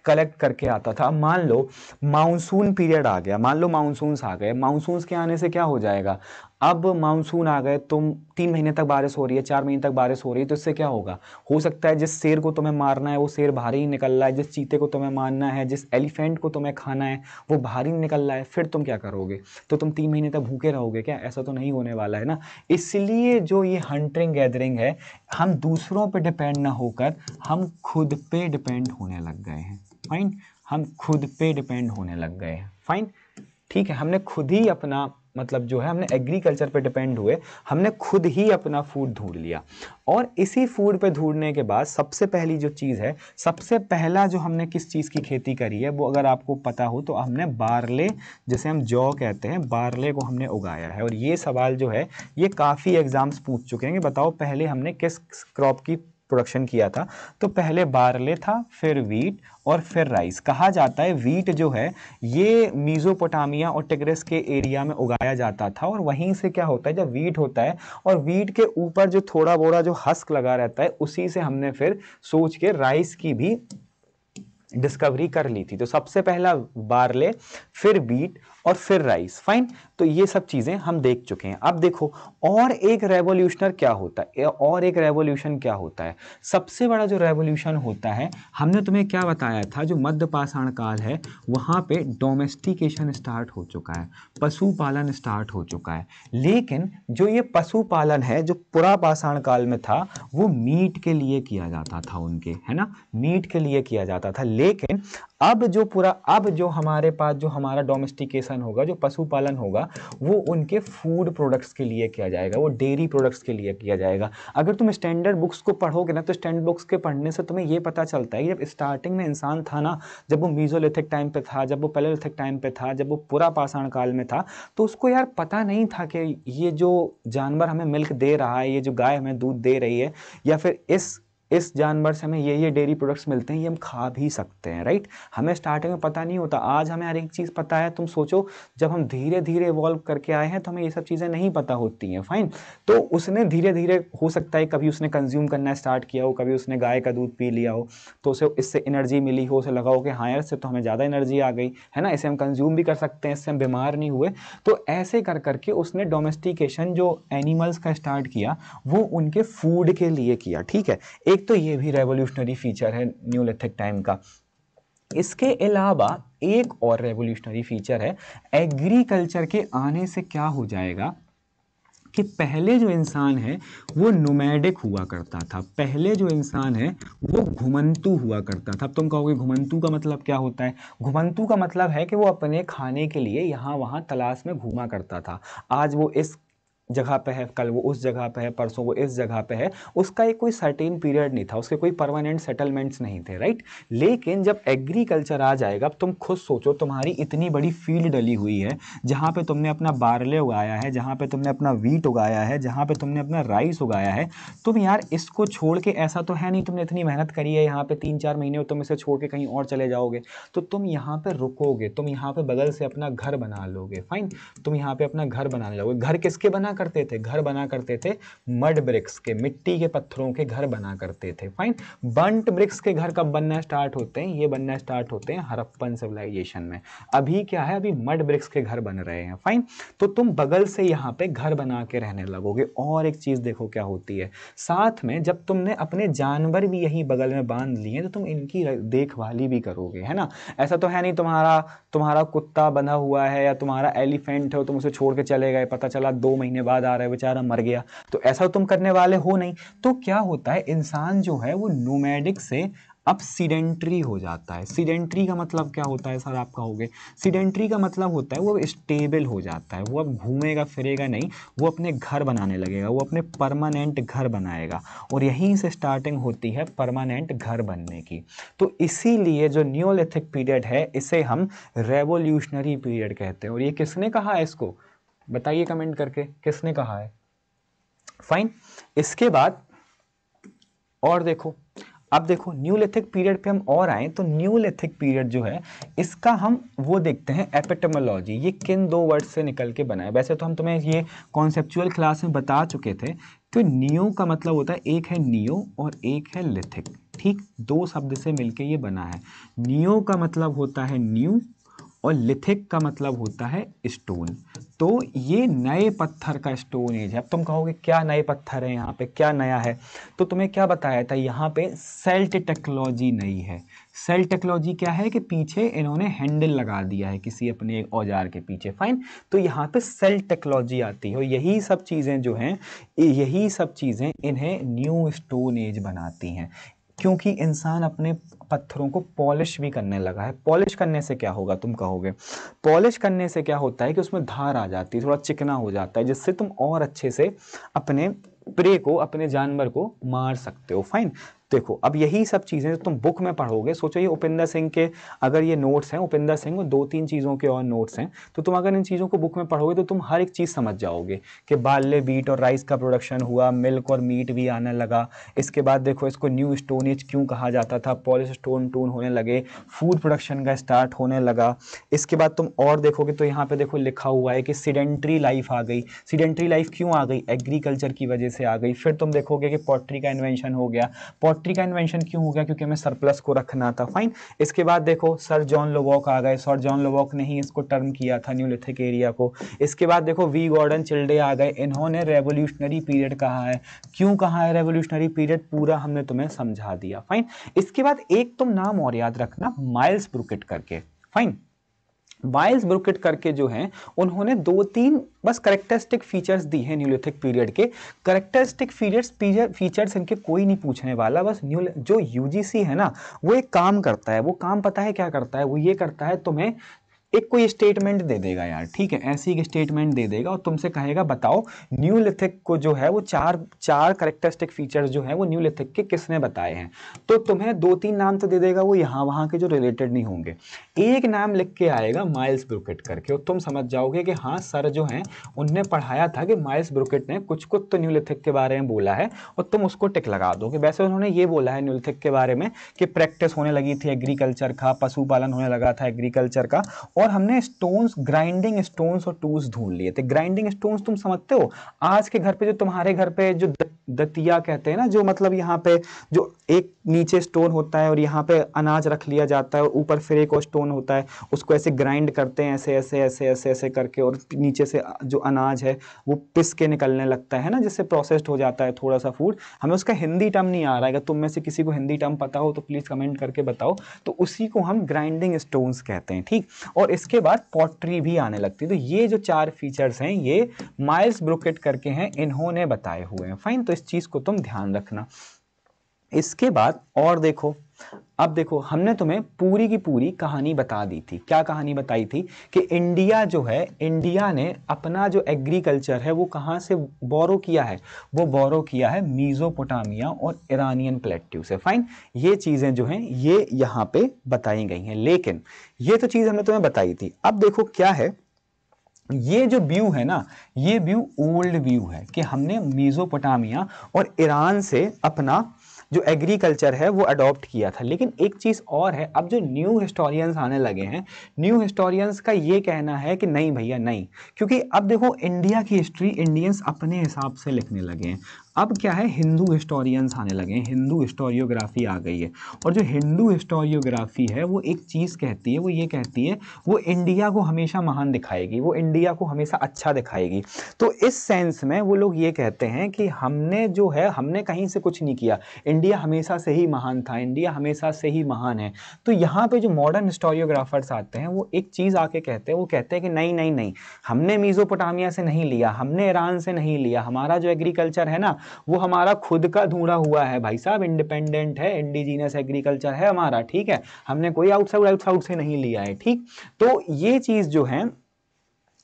[SPEAKER 1] कलेक्ट करके आता था मान लो मानसून पीरियड आ गया मान लो मानसून आ गए मानसूनस के आने से क्या हो जाएगा अब मानसून आ गए तुम तो तीन महीने तक बारिश हो रही है चार महीने तक बारिश हो रही है तो इससे क्या होगा हो सकता है जिस शेर को तुम्हें मारना है वो शेर भारी ही निकल रहा है जिस चीते को तुम्हें मारना है जिस एलिफेंट को तुम्हें खाना है वो भारी निकल रहा है फिर तुम क्या करोगे तो तुम तीन महीने तक भूखे रहोगे क्या ऐसा तो नहीं होने वाला है ना इसलिए जो ये हंटरिंग गैदरिंग है हम दूसरों पर डिपेंड ना होकर हम खुद पर डिपेंड होने लग गए हैं फाइन हम खुद पे डिपेंड होने लग गए फाइन ठीक है हमने खुद ही अपना मतलब जो है हमने एग्रीकल्चर पे डिपेंड हुए हमने खुद ही अपना फूड ढूंढ लिया और इसी फूड पे ढूंढने के बाद सबसे पहली जो चीज़ है सबसे पहला जो हमने किस चीज़ की खेती करी है वो अगर आपको पता हो तो हमने बारले जिसे हम जौ कहते हैं बारले को हमने उगाया है और ये सवाल जो है ये काफ़ी एग्ज़ाम्स पूछ चुके हैं कि बताओ पहले हमने किस क्रॉप की प्रोडक्शन किया था तो पहले बारले था फिर वीट और फिर राइस कहा जाता है वीट जो है ये मीज़ोपोटामिया और टेग्रेस के एरिया में उगाया जाता था और वहीं से क्या होता है जब वीट होता है और वीट के ऊपर जो थोड़ा बोरा जो हस्क लगा रहता है उसी से हमने फिर सोच के राइस की भी डिस्कवरी कर ली थी तो सबसे पहला बारले फिर बीट और फिर राइस फाइन तो ये सब चीज़ें हम देख चुके हैं अब देखो और एक रेवोल्यूशनर क्या होता है और एक रेवोल्यूशन क्या होता है सबसे बड़ा जो रेवोल्यूशन होता है हमने तुम्हें क्या बताया था जो मध्य पाषाण काल है वहाँ पे डोमेस्टिकेशन स्टार्ट हो चुका है पशुपालन स्टार्ट हो चुका है लेकिन जो ये पशुपालन है जो पुरा पाषाण काल में था वो मीट के लिए किया जाता था उनके है ना मीट के लिए किया जाता था लेकिन अब जो पूरा अब जो हमारे पास जो हमारा डोमेस्टिकेशन होगा जो पशुपालन होगा वो उनके फूड प्रोडक्ट्स के लिए किया जाएगा वो डेयरी प्रोडक्ट्स के लिए किया जाएगा अगर तुम स्टैंडर्ड बुक्स को पढ़ोगे ना तो स्टैंडर्ड बुक्स के पढ़ने से तुम्हें ये पता चलता है कि जब स्टार्टिंग में इंसान था ना जब वो मीजोलिथिक टाइम पर था जब वो पैलोलिथिक टाइम पर था जब वो पूरा पाषाण काल में था तो उसको यार पता नहीं था कि ये जो जानवर हमें मिल्क दे रहा है ये जो गाय हमें दूध दे रही है या फिर इस इस जानवर से हमें ये ये डेयरी प्रोडक्ट्स मिलते हैं ये हम खा भी सकते हैं राइट हमें स्टार्टिंग में पता नहीं होता आज हमें हर एक चीज़ पता है तुम सोचो जब हम धीरे धीरे इवॉल्व करके आए हैं तो हमें ये सब चीज़ें नहीं पता होती हैं फाइन तो उसने धीरे धीरे हो सकता है कभी उसने कंज्यूम करना स्टार्ट किया हो कभी उसने गाय का दूध पी लिया हो तो उसे इससे एनर्जी मिली हो उसे लगा हो कि हायर से तो हमें ज़्यादा एनर्जी आ गई है ना इसे हम कंज्यूम भी कर सकते हैं इससे हम बीमार नहीं हुए तो ऐसे कर करके उसने डोमेस्टिकेशन जो एनिमल्स का स्टार्ट किया वो उनके फूड के लिए किया ठीक है एक तो ये भी रेवोल्यूशनरी फीचर है न्यूलिथिक टाइम का इसके अलावा एक और रेवोल्यूशनरी फीचर है एग्रीकल्चर के आने से क्या हो जाएगा कि पहले जो इंसान है वो नोमैडिक हुआ करता था पहले जो इंसान है वो घुमंतु हुआ करता था अब तुम कहोगे घुमंतु का मतलब क्या होता है घुमंतु का मतलब है कि वो अपने खाने के लिए यहाँ वहाँ तलाश में घूमा करता था आज वो इस जगह पे है कल वो उस जगह पे है परसों वो इस जगह पे है उसका एक कोई सर्टेन पीरियड नहीं था उसके कोई परमानेंट सेटलमेंट्स नहीं थे राइट लेकिन जब एग्रीकल्चर आ जाएगा अब तुम खुद सोचो तुम्हारी इतनी बड़ी फील्ड डली हुई है जहाँ पे तुमने अपना बारले उगाया है जहाँ पे तुमने अपना वीट उगाया है जहाँ पर तुमने अपना राइस उगाया है तुम यार इसको छोड़ के ऐसा तो है नहीं तुमने इतनी मेहनत करी है यहाँ पर तीन चार महीने तुम इसे छोड़ के कहीं और चले जाओगे तो तुम यहाँ पर रुकोगे तुम यहाँ पर बगल से अपना घर बना लोगे फाइन तुम यहाँ पर अपना घर बना लोगे घर किसके बना बना करते थे घर बना करते थे मड ब्रिक्स के मिट्टी के पत्थरों के घर बना करते थे फाइन बंट ब्रिक्स के घर कब बनना स्टार्ट होते हैं ये बनना स्टार्ट होते हैं हरप्पन सिविलाइजेशन में अभी क्या है अभी मड ब्रिक्स के घर बन रहे हैं फाइन तो तुम बगल से यहाँ पे घर बना के रहने लगोगे और एक चीज़ देखो क्या होती है साथ में जब तुमने अपने जानवर भी यहीं बगल में बांध लिए तो तुम इनकी देखभाली भी करोगे है ना ऐसा तो है नहीं तुम्हारा तुम्हारा कुत्ता बंधा हुआ है या तुम्हारा एलिफेंट है तुम उसे छोड़ के चले गए पता चला दो महीने बाद आ रहा है बेचारा मर गया तो ऐसा तुम करने वाले हो नहीं तो क्या होता है इंसान जो है वो नोमैडिक से अब सीडेंट्री हो जाता है सीडेंट्री का मतलब क्या होता है सर आपका हो गए सीडेंट्री का मतलब होता है वो स्टेबल हो जाता है वो अब घूमेगा फिरेगा नहीं वो अपने घर बनाने लगेगा वो अपने परमानेंट घर बनाएगा और यहीं से स्टार्टिंग होती है परमानेंट घर बनने की तो इसीलिए जो न्योलिथिक पीरियड है इसे हम रेवोल्यूशनरी पीरियड कहते हैं और ये किसने कहा है इसको बताइए कमेंट करके किसने कहा है फाइन इसके बाद और देखो अब देखो न्यूलिथिक पीरियड पे हम और आए तो न्यूलिथिक पीरियड जो है इसका हम वो देखते हैं एपिटमोलॉजी ये किन दो वर्ड से निकल के बना है वैसे तो हम तुम्हें ये कॉन्सेप्चुअल क्लास में बता चुके थे तो नियो का मतलब होता है एक है नियो और एक है लिथिक ठीक दो शब्द से मिलके ये बना है नियो का मतलब होता है न्यू और लिथिक का मतलब होता है स्टोन तो ये नए पत्थर का स्टोन एज है अब तुम कहोगे क्या नए पत्थर है यहाँ पे क्या नया है तो तुम्हें क्या बताया था यहाँ पे सेल्ट टेक्नोलॉजी नई है सेल टेक्नोलॉजी क्या है कि पीछे इन्होंने हैंडल लगा दिया है किसी अपने एक औजार के पीछे फाइन तो यहाँ पे सेल टेक्नोलॉजी आती है और यही सब चीज़ें जो हैं यही सब चीज़ें इन्हें न्यू स्टोन एज बनाती हैं क्योंकि इंसान अपने पत्थरों को पॉलिश भी करने लगा है पॉलिश करने से क्या होगा तुम कहोगे पॉलिश करने से क्या होता है कि उसमें धार आ जाती है थोड़ा चिकना हो जाता है जिससे तुम और अच्छे से अपने प्रे को अपने जानवर को मार सकते हो फाइन देखो अब यही सब चीज़ें जो तुम बुक में पढ़ोगे सोचो ये उपेंद्र सिंह के अगर ये नोट्स हैं उपेंद्र सिंह और दो तीन चीज़ों के और नोट्स हैं तो तुम अगर इन चीज़ों को बुक में पढ़ोगे तो तुम हर एक चीज़ समझ जाओगे कि बाल्य बीट और राइस का प्रोडक्शन हुआ मिल्क और मीट भी आने लगा इसके बाद देखो इसको न्यू स्टोन एज क्यों कहा जाता था पॉलिश स्टोन टून होने लगे फूड प्रोडक्शन का स्टार्ट होने लगा इसके बाद तुम और देखोगे तो यहाँ पर देखो लिखा हुआ है कि सीडेंट्री लाइफ आ गई सीडेंट्री लाइफ क्यों आ गई एग्रीकल्चर की वजह से आ गई फिर तुम देखोगे कि पॉटरी का इन्वेंशन हो गया पॉट पॉटरी का इन्वेंशन क्यों हो गया क्योंकि हमें सरप्लस को रखना था फाइन इसके बाद देखो सर जॉन लोवॉक आ गए सर जॉन लोवॉक ने ही इसको टर्म किया था न्यूलिथिक एरिया को इसके बाद देखो वी गॉर्डन चिल्डे आ गए इन्होंने रेवोल्यूशनरी पीरियड कहा है क्यों कहा है रेवोल्यूशनरी पीरियड पूरा हमने तुम्हें समझा दिया फाइन इसके बाद एक तुम नाम और याद रखना माइल्स ब्रुकेट करके फाइन बाइल्स ब्रुकेट करके जो है उन्होंने दो तीन बस करेक्टरिस्टिक फीचर्स दी हैं न्यूलिथिक पीरियड के करेक्टरिस्टिक फीचर्स फीचर्स इनके कोई नहीं पूछने वाला बस न्यू जो यूजीसी है ना वो एक काम करता है वो काम पता है क्या करता है वो ये करता है तुम्हें एक कोई स्टेटमेंट दे देगा यार ठीक है ऐसी एक स्टेटमेंट दे देगा और तुमसे कहेगा बताओ न्यू लिथिक को जो है वो चार चार करेक्टरिस्टिक फीचर्स जो है वो न्यू लिथिक के किसने बताए हैं तो तुम्हें दो तीन नाम तो दे देगा वो यहाँ वहाँ के जो रिलेटेड नहीं होंगे एक नाम लिख के आएगा माइल्स ब्रुकेट करके और तुम समझ जाओगे कि हाँ सर जो हैं उनने पढ़ाया था कि माइल्स ब्रुकेट ने कुछ कुछ तो न्यू लिथिक के बारे में बोला है और तुम उसको टिक लगा दोगे वैसे उन्होंने ये बोला है न्यू लिथिक के बारे में कि प्रैक्टिस होने लगी थी एग्रीकल्चर का पशुपालन होने लगा था एग्रीकल्चर का और और हमने स्टोन्स ग्राइंडिंग स्टोन्स और टूल्स ढूंढ लिए थे ग्राइंडिंग स्टोन्स तुम समझते हो आज के घर पे जो तुम्हारे घर पे जो दतिया कहते हैं ना जो मतलब यहाँ पे जो एक नीचे स्टोन होता है और यहाँ पे अनाज रख लिया जाता है और ऊपर फिर एक और स्टोन होता है उसको ऐसे ग्राइंड करते हैं ऐसे ऐसे ऐसे ऐसे ऐसे करके और नीचे से जो अनाज है वो पिस के निकलने लगता है ना जिससे प्रोसेस्ड हो जाता है थोड़ा सा फूड हमें उसका हिंदी टर्म नहीं आ रहा है अगर तुम में से किसी को हिंदी टर्म पता हो तो प्लीज़ कमेंट करके बताओ तो उसी को हम ग्राइंडिंग स्टोन्स कहते हैं ठीक और और इसके बाद पॉटरी भी आने लगती है तो ये जो चार फीचर्स हैं ये माइल्स ब्रुकेट करके हैं इन्होंने बताए हुए हैं फाइन तो इस चीज़ को तुम ध्यान रखना इसके बाद और देखो अब देखो हमने तुम्हें पूरी की पूरी कहानी बता दी थी क्या कहानी बताई थी कि इंडिया जो है इंडिया ने अपना जो एग्रीकल्चर है वो कहाँ से बोरो किया है वो बोरो किया है मीज़ोपोटामिया और ईरानियन प्लेट्यू से फाइन ये चीज़ें जो हैं ये यहाँ पे बताई गई हैं लेकिन ये तो चीज़ हमने तुम्हें बताई थी अब देखो क्या है ये जो व्यू है ना ये व्यू ओल्ड व्यू है कि हमने मीज़ोपोटामिया और ईरान से अपना जो एग्रीकल्चर है वो अडॉप्ट किया था लेकिन एक चीज़ और है अब जो न्यू हिस्टोरियंस आने लगे हैं न्यू हिस्टोरियंस का ये कहना है कि नहीं भैया नहीं क्योंकि अब देखो इंडिया की हिस्ट्री इंडियंस अपने हिसाब से लिखने लगे हैं अब क्या है हिंदू हिस्टोरियंस आने लगे हैं हिंदू हिस्टोरियोग्राफी आ गई है और जो हिंदू हिस्टोरियोग्राफी है वो एक चीज़ कहती है वो ये कहती है वो इंडिया को हमेशा महान दिखाएगी वो इंडिया को हमेशा अच्छा दिखाएगी तो इस सेंस में वो लोग ये कहते हैं कि हमने जो है हमने कहीं से कुछ नहीं किया इंडिया हमेशा से ही महान था इंडिया हमेशा से ही महान है तो यहाँ पर जो मॉडर्न हिस्टोरियोग्राफर्स आते हैं वो एक चीज़ आके कहते हैं वो कहते हैं कि नहीं नहीं नहीं हमने मीज़ोपोटामिया से नहीं लिया हमने ईरान से नहीं लिया हमारा जो एग्रीकल्चर है ना वो हमारा खुद का ढूंढा हुआ है भाई साहब इंडिपेंडेंट है इंडिजीनियस एग्रीकल्चर है हमारा ठीक है हमने कोई आउटसाइड आउटसाइड से नहीं लिया है ठीक तो ये चीज़ जो है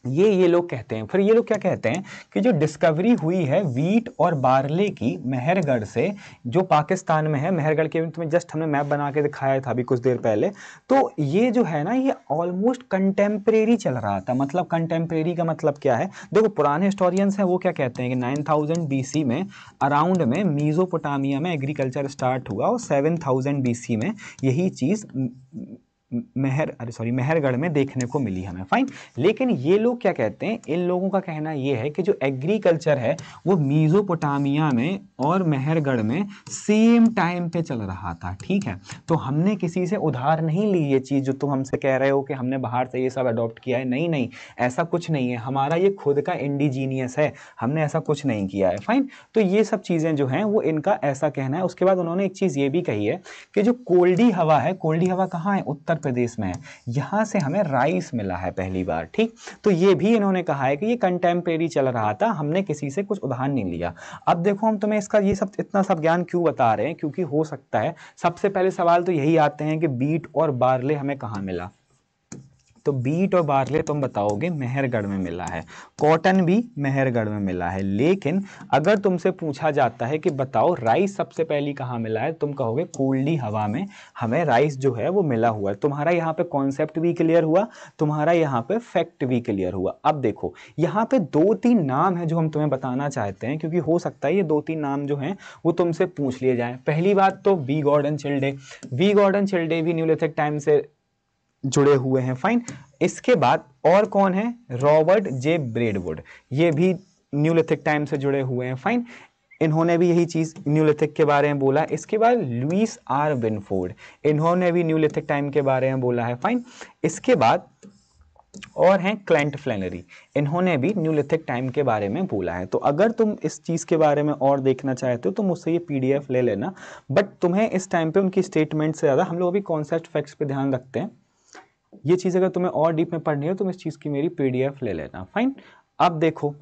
[SPEAKER 1] ये ये लोग कहते हैं फिर ये लोग क्या कहते हैं कि जो डिस्कवरी हुई है वीट और बारले की मेहरगढ़ से जो पाकिस्तान में है मेहरगढ़ के तुम्हें जस्ट हमने मैप बना के दिखाया था अभी कुछ देर पहले तो ये जो है ना ये ऑलमोस्ट कंटेम्प्रेरी चल रहा था मतलब कंटेम्प्रेरी का मतलब क्या है देखो पुराने हिस्टोरियंस हैं वो क्या कहते हैं कि नाइन थाउजेंड बी में अराउंड में मीज़ोपोटामिया में एग्रीकल्चर स्टार्ट हुआ और सेवन थाउजेंड बी में यही चीज़ मेहर अरे सॉरी मेहरगढ़ में देखने को मिली हमें फाइन लेकिन ये लोग क्या कहते हैं इन लोगों का कहना ये है कि जो एग्रीकल्चर है वो मीज़ोपोटामिया में और मेहरगढ़ में सेम टाइम पे चल रहा था ठीक है तो हमने किसी से उधार नहीं ली ये चीज़ जो तुम हमसे कह रहे हो कि हमने बाहर से ये सब अडॉप्ट किया है नहीं नहीं ऐसा कुछ नहीं है हमारा ये खुद का इंडिजीनियस है हमने ऐसा कुछ नहीं किया है फाइन तो ये सब चीज़ें जो हैं वो इनका ऐसा कहना है उसके बाद उन्होंने एक चीज़ ये भी कही है कि जो कोल्डी हवा है कोल्डी हवा कहाँ है उत्तर प्रदेश में है यहाँ से हमें राइस मिला है पहली बार ठीक तो ये भी इन्होंने कहा है कि ये कंटेम्प्रेरी चल रहा था हमने किसी से कुछ उदाहरण नहीं लिया अब देखो हम तुम्हें इसका ये सब इतना सब ज्ञान क्यों बता रहे हैं क्योंकि हो सकता है सबसे पहले सवाल तो यही आते हैं कि बीट और बार्ले हमें कहाँ मिला तो बीट और बार्ले तुम बताओगे मेहरगढ़ में मिला है कॉटन भी मेहरगढ़ में मिला है लेकिन अगर तुमसे पूछा जाता है कि बताओ राइस सबसे पहली कहाँ मिला है तुम कहोगे कोल्डी हवा में हमें राइस जो है वो मिला हुआ है तुम्हारा यहाँ पे कॉन्सेप्ट भी क्लियर हुआ तुम्हारा यहाँ पे फैक्ट भी क्लियर हुआ अब देखो यहाँ पे दो तीन नाम है जो हम तुम्हें बताना चाहते हैं क्योंकि हो सकता है ये दो तीन नाम जो है वो तुमसे पूछ लिए जाए पहली बात तो V Gordon Childe V Gordon Childe भी न्यूलिथिक टाइम से जुड़े हुए हैं फाइन इसके बाद और कौन है रॉबर्ट जे ब्रेडवुड ये भी न्यूलिथिक टाइम से जुड़े हुए हैं फाइन इन्होंने भी यही चीज़ न्यूलिथिक के बारे में बोला इसके बाद लुइस आर विनफोर्ड इन्होंने भी न्यूलिथिक टाइम के बारे में बोला है फाइन इसके बाद और हैं क्लेंट फ्लैनरी इन्होंने भी न्यूलिथिक टाइम के बारे में बोला है तो अगर तुम इस चीज़ के बारे में और देखना चाहते हो तो मुझसे ये पीडीएफ ले लेना बट तुम्हें इस टाइम पे उनकी स्टेटमेंट से ज़्यादा हम लोग अभी कॉन्सेप्ट फैक्ट्स पे ध्यान रखते हैं ये चीज़ अगर तुम्हें और डीप में पढ़नी हो तुम इस चीज़ की मेरी पीडीएफ ले लेना फाइन अब देखो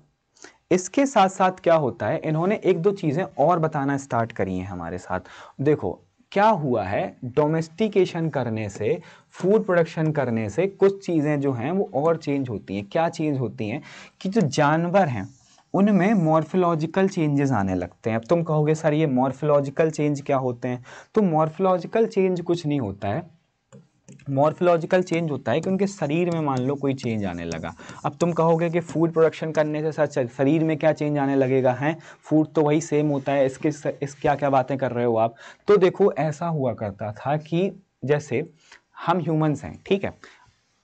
[SPEAKER 1] इसके साथ साथ क्या होता है इन्होंने एक दो चीज़ें और बताना स्टार्ट करी हैं हमारे साथ देखो क्या हुआ है डोमेस्टिकेशन करने से फूड प्रोडक्शन करने से कुछ चीज़ें जो हैं वो और चेंज होती हैं क्या चेंज होती हैं कि जो जानवर हैं उनमें मॉर्फोलॉजिकल चेंजेस आने लगते हैं अब तुम कहोगे सर ये मॉर्फोलॉजिकल चेंज क्या होते हैं तो मॉर्फोलॉजिकल चेंज कुछ नहीं होता है मॉर्फोलॉजिकल चेंज होता है कि उनके शरीर में मान लो कोई चेंज आने लगा अब तुम कहोगे कि फूड प्रोडक्शन करने से सर शरीर में क्या चेंज आने लगेगा है फूड तो वही सेम होता है इसके इस क्या क्या बातें कर रहे हो आप तो देखो ऐसा हुआ करता था कि जैसे हम ह्यूमंस हैं ठीक है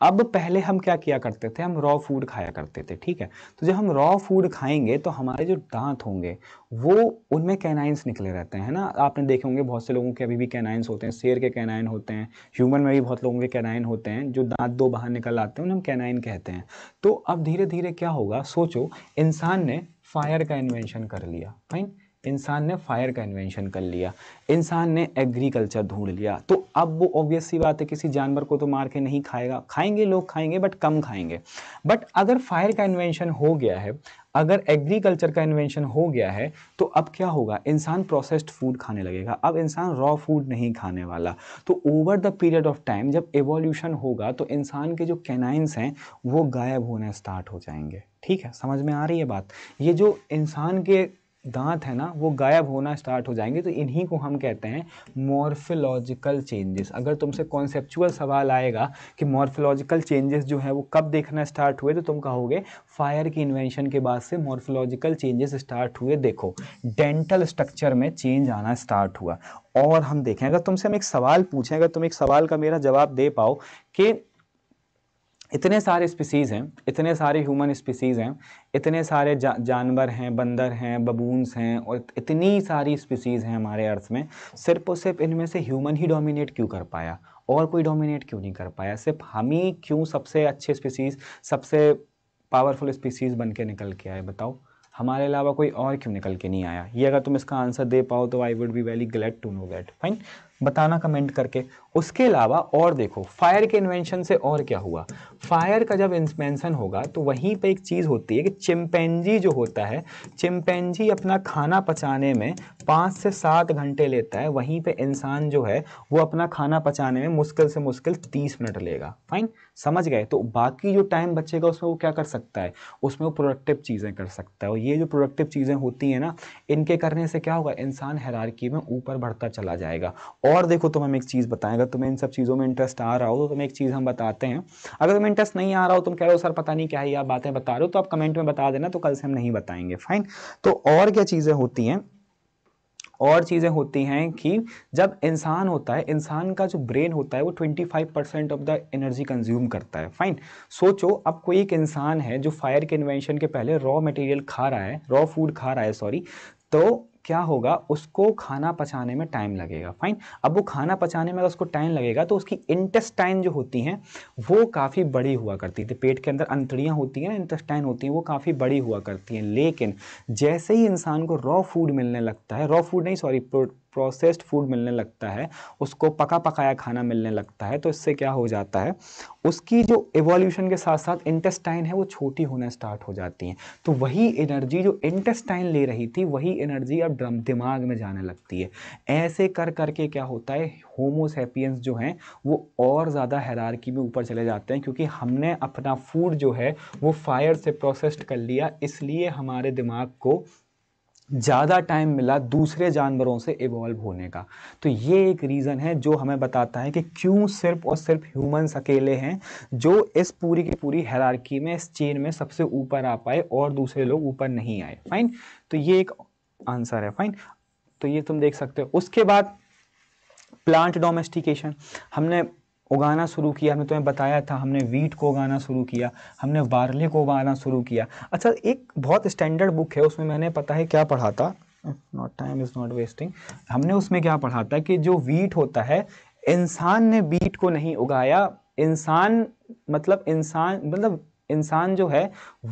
[SPEAKER 1] अब पहले हम क्या किया करते थे हम रॉ फूड खाया करते थे ठीक है तो जब हम रॉ फूड खाएंगे तो हमारे जो दांत होंगे वो उनमें कैनाइंस निकले रहते हैं ना आपने देखे होंगे बहुत से लोगों के अभी भी कैनाइंस होते हैं शेर के कैनाइन होते हैं ह्यूमन में भी बहुत लोगों के कैनाइन होते हैं जो दांत दो बाहर निकल आते हैं उन्हें हम कैनाइन कहते हैं तो अब धीरे धीरे क्या होगा सोचो इंसान ने फायर का इन्वेंशन कर लिया फाइन इंसान ने फायर का इन्वेंशन कर लिया इंसान ने एग्रीकल्चर ढूंढ लिया तो अब वो ऑब्वियस सी बात है किसी जानवर को तो मार के नहीं खाएगा खाएंगे लोग खाएंगे बट कम खाएंगे बट अगर फायर का इन्वेंशन हो गया है अगर एग्रीकल्चर का इन्वेंशन हो गया है तो अब क्या होगा इंसान प्रोसेस्ड फूड खाने लगेगा अब इंसान रॉ फूड नहीं खाने वाला तो over the period of time जब एवोल्यूशन होगा तो इंसान के जो कैनाइंस हैं वो गायब होना स्टार्ट हो जाएंगे ठीक है समझ में आ रही है बात ये जो इंसान के दांत है ना वो गायब होना स्टार्ट हो जाएंगे तो इन्हीं को हम कहते हैं मॉर्फोलॉजिकल चेंजेस अगर तुमसे कॉन्सेप्चुअल सवाल आएगा कि मॉर्फोलॉजिकल चेंजेस जो है वो कब देखना स्टार्ट हुए तो तुम कहोगे फायर की इन्वेंशन के बाद से मॉर्फोलॉजिकल चेंजेस स्टार्ट हुए देखो डेंटल स्ट्रक्चर में चेंज आना स्टार्ट हुआ और हम देखें अगर तुमसे हम एक सवाल पूछें अगर तुम एक सवाल का मेरा जवाब दे पाओ कि इतने सारे स्पीसीज़ हैं इतने सारे ह्यूमन स्पीसीज़ हैं इतने सारे जा, जानवर हैं बंदर हैं बबूनस हैं और इतनी सारी स्पीसीज़ हैं हमारे अर्थ में सिर्फ और सिर्फ इनमें से ह्यूमन ही डोमिनेट क्यों कर पाया और कोई डोमिनेट क्यों नहीं कर पाया सिर्फ हम ही क्यों सबसे अच्छे स्पीसीज़ सबसे पावरफुल स्पीसीज़ बन के निकल के आए बताओ हमारे अलावा कोई और क्यों निकल के नहीं आया ये अगर तुम इसका आंसर दे पाओ तो I would be very glad to know that fine बताना कमेंट करके उसके अलावा और देखो फायर के इन्वेंशन से और क्या हुआ फायर का जब इन्वेंशन होगा तो वहीं पे एक चीज़ होती है कि चिमपेंजी जो होता है चिमपेंजी अपना खाना पचाने में पाँच से सात घंटे लेता है वहीं पे इंसान जो है वो अपना खाना पचाने में मुश्किल से मुश्किल तीस मिनट लेगा फाइन समझ गए तो बाकी जो टाइम बचेगा उसमें वो क्या कर सकता है उसमें वो प्रोडक्टिव चीज़ें कर सकता है और ये जो प्रोडक्टिव चीज़ें होती हैं ना इनके करने से क्या होगा इंसान हैरारकी में ऊपर बढ़ता चला जाएगा और देखो तो हम एक चीज़ बताएंगे अगर तुम्हें इन सब चीज़ों में इंटरेस्ट आ रहा हो तो तुम्हें एक चीज़ हम बताते हैं अगर तुम्हें इंटरेस्ट नहीं आ रहा हो तुम कह रहे हो सर पता नहीं क्या है आप बातें बता रहे हो तो आप कमेंट में बता देना तो कल से हम नहीं बताएंगे फाइन तो और क्या चीज़ें होती हैं और चीज़ें होती हैं कि जब इंसान होता है इंसान का जो ब्रेन होता है वो 25 percent of the energy consume करता है फाइन सोचो अब कोई एक इंसान है जो फायर के इन्वेंशन के पहले रॉ मटेरियल खा रहा है रॉ फूड खा रहा है सॉरी तो क्या होगा उसको खाना पचाने में टाइम लगेगा फाइन अब वो खाना पचाने में अगर उसको टाइम लगेगा तो उसकी इंटेस्टाइन जो होती हैं वो काफ़ी बड़ी हुआ करती थी पेट के अंदर अंतड़ियाँ होती हैं ना इंटेस्टाइन होती हैं वो काफ़ी बड़ी हुआ करती हैं लेकिन जैसे ही इंसान को रॉ फूड मिलने लगता है रॉ फूड नहीं सॉरी प्रोसेस्ड फूड मिलने लगता है उसको पका पकाया खाना मिलने लगता है तो इससे क्या हो जाता है उसकी जो एवोल्यूशन के साथ साथ इंटेस्टाइन है वो छोटी होना स्टार्ट हो जाती हैं तो वही एनर्जी जो इंटेस्टाइन ले रही थी वही एनर्जी अब ड्रम दिमाग में जाने लगती है ऐसे कर करके क्या होता है होमोसेपियंस जो हैं वो और ज़्यादा हैरारकी में ऊपर चले जाते हैं क्योंकि हमने अपना फूड जो है वो फायर से प्रोसेस्ड कर लिया इसलिए हमारे दिमाग को ज़्यादा टाइम मिला दूसरे जानवरों से इवॉल्व होने का तो ये एक रीज़न है जो हमें बताता है कि क्यों सिर्फ और सिर्फ ह्यूमन्स अकेले हैं जो इस पूरी की पूरी हैरारकी में इस चेन में सबसे ऊपर आ पाए और दूसरे लोग ऊपर नहीं आए फाइन तो ये एक आंसर है फाइन तो ये तुम देख सकते हो उसके बाद प्लांट डोमेस्टिकेशन हमने उगाना शुरू किया हमने तुम्हें बताया था हमने वीट को उगाना शुरू किया हमने वारले को उगाना शुरू किया अच्छा एक बहुत स्टैंडर्ड बुक है उसमें मैंने पता है क्या पढ़ा था not time is not wasting हमने उसमें क्या पढ़ा था कि जो वीट होता है इंसान ने वीट को नहीं उगाया इंसान मतलब इंसान मतलब इंसान जो है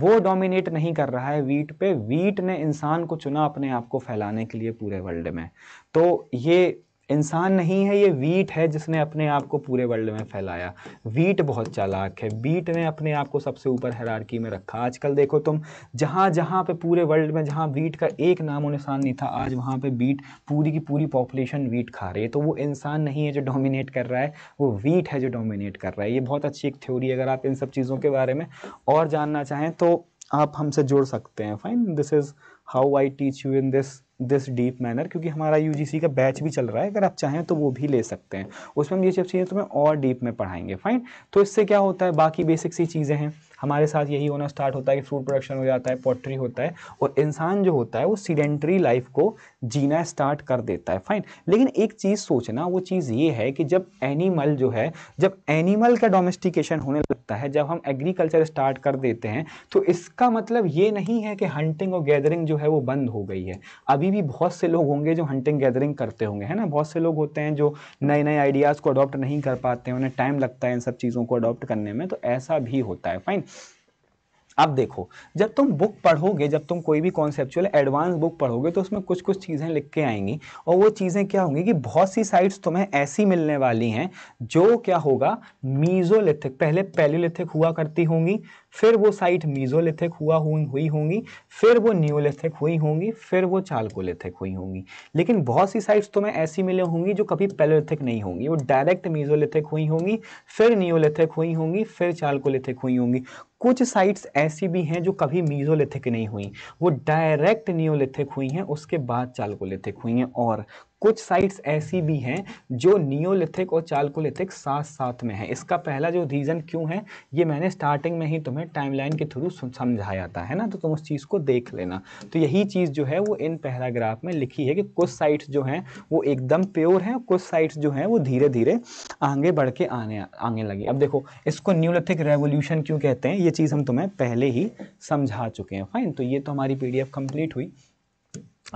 [SPEAKER 1] वो डोमिनेट नहीं कर रहा है वीट पे वीट ने इंसान को चुना अपने आप को फैलाने के लिए पूरे वर्ल्ड में तो ये इंसान नहीं है ये वीट है जिसने अपने आप को पूरे वर्ल्ड में फैलाया वीट बहुत चालाक है वीट ने अपने आप को सबसे ऊपर हैरारकी में रखा आजकल देखो तुम जहाँ जहाँ पे पूरे वर्ल्ड में जहाँ वीट का एक नामो निशान नहीं था आज वहाँ पे वीट पूरी की पूरी पॉपुलेशन वीट खा रही है तो वो इंसान नहीं है जो डोमिनेट कर रहा है वो वीट है जो डोमिनेट कर रहा है ये बहुत अच्छी एक थ्योरी है अगर आप इन सब चीज़ों के बारे में और जानना चाहें तो आप हमसे जुड़ सकते हैं fine this is how I teach you in this this deep manner क्योंकि हमारा यू का बैच भी चल रहा है अगर आप चाहें तो वो भी ले सकते हैं उसमें हम ये सब चीज़ें तुम्हें और डीप में पढ़ाएंगे फाइन तो इससे क्या होता है बाकी बेसिक सी चीज़ें हैं हमारे साथ यही होना स्टार्ट होता है कि फ्रूट प्रोडक्शन हो जाता है पोट्री होता है और इंसान जो होता है वो सीडेंट्री लाइफ को जीना स्टार्ट कर देता है फाइन लेकिन एक चीज़ सोचना वो चीज़ ये है कि जब एनिमल जो है जब एनिमल का डोमेस्टिकेशन होने लगता है जब हम एग्रीकल्चर स्टार्ट कर देते हैं तो इसका मतलब ये नहीं है कि हंटिंग और गैदरिंग जो है वो बंद हो गई है अभी भी बहुत से लोग होंगे जो हंटिंग गैदरिंग करते होंगे है ना बहुत से लोग होते हैं जो नए नए आइडियाज़ को अडॉप्ट नहीं कर पाते हैं उन्हें टाइम लगता है इन सब चीज़ों को अडॉप्ट करने में तो ऐसा भी होता है फाइन अब देखो जब तुम बुक पढ़ोगे जब तुम कोई भी कॉन्सेप्चुअल एडवांस बुक पढ़ोगे तो उसमें कुछ कुछ चीज़ें लिख के आएंगी और वो चीज़ें क्या होंगी कि बहुत सी साइट्स तुम्हें ऐसी मिलने वाली हैं जो क्या होगा मीज़ोलिथिक पहले पैलिलिथिक हुआ करती होंगी फिर वो साइट मीजोलिथिक हुआ हुई होंगी फिर वो न्यूलिथिक हुई होंगी फिर वो चालकोलिथिक हुई होंगी लेकिन बहुत सी साइट्स तो मैं ऐसी मिले होंगी जो कभी पेलोलिथिक नहीं होंगी वो डायरेक्ट मीजोलिथिक हुई होंगी फिर न्यूलिथिक हुई होंगी फिर चालकोलिथिक हुई होंगी कुछ साइट्स ऐसी भी हैं जो कभी मीजोलिथिक नहीं हुई वो डायरेक्ट न्योलिथिक हुई हैं उसके बाद चालकोलिथिक हुई हैं और कुछ साइट्स ऐसी भी हैं जो नियोलिथिक और चालकोलिथिक साथ साथ में है इसका पहला जो रीज़न क्यों है ये मैंने स्टार्टिंग में ही तुम्हें टाइमलाइन के थ्रू समझाया था है ना तो तुम उस चीज़ को देख लेना तो यही चीज़ जो है वो इन पैराग्राफ में लिखी है कि कुछ साइट्स जो हैं वो एकदम प्योर हैं कुछ साइट्स जो हैं वो धीरे धीरे आगे बढ़ के आने आने लगी अब देखो इसको न्यूलिथिक रेवोल्यूशन क्यों कहते हैं ये चीज़ हम तुम्हें पहले ही समझा चुके हैं फाइन तो ये तो हमारी पी कंप्लीट हुई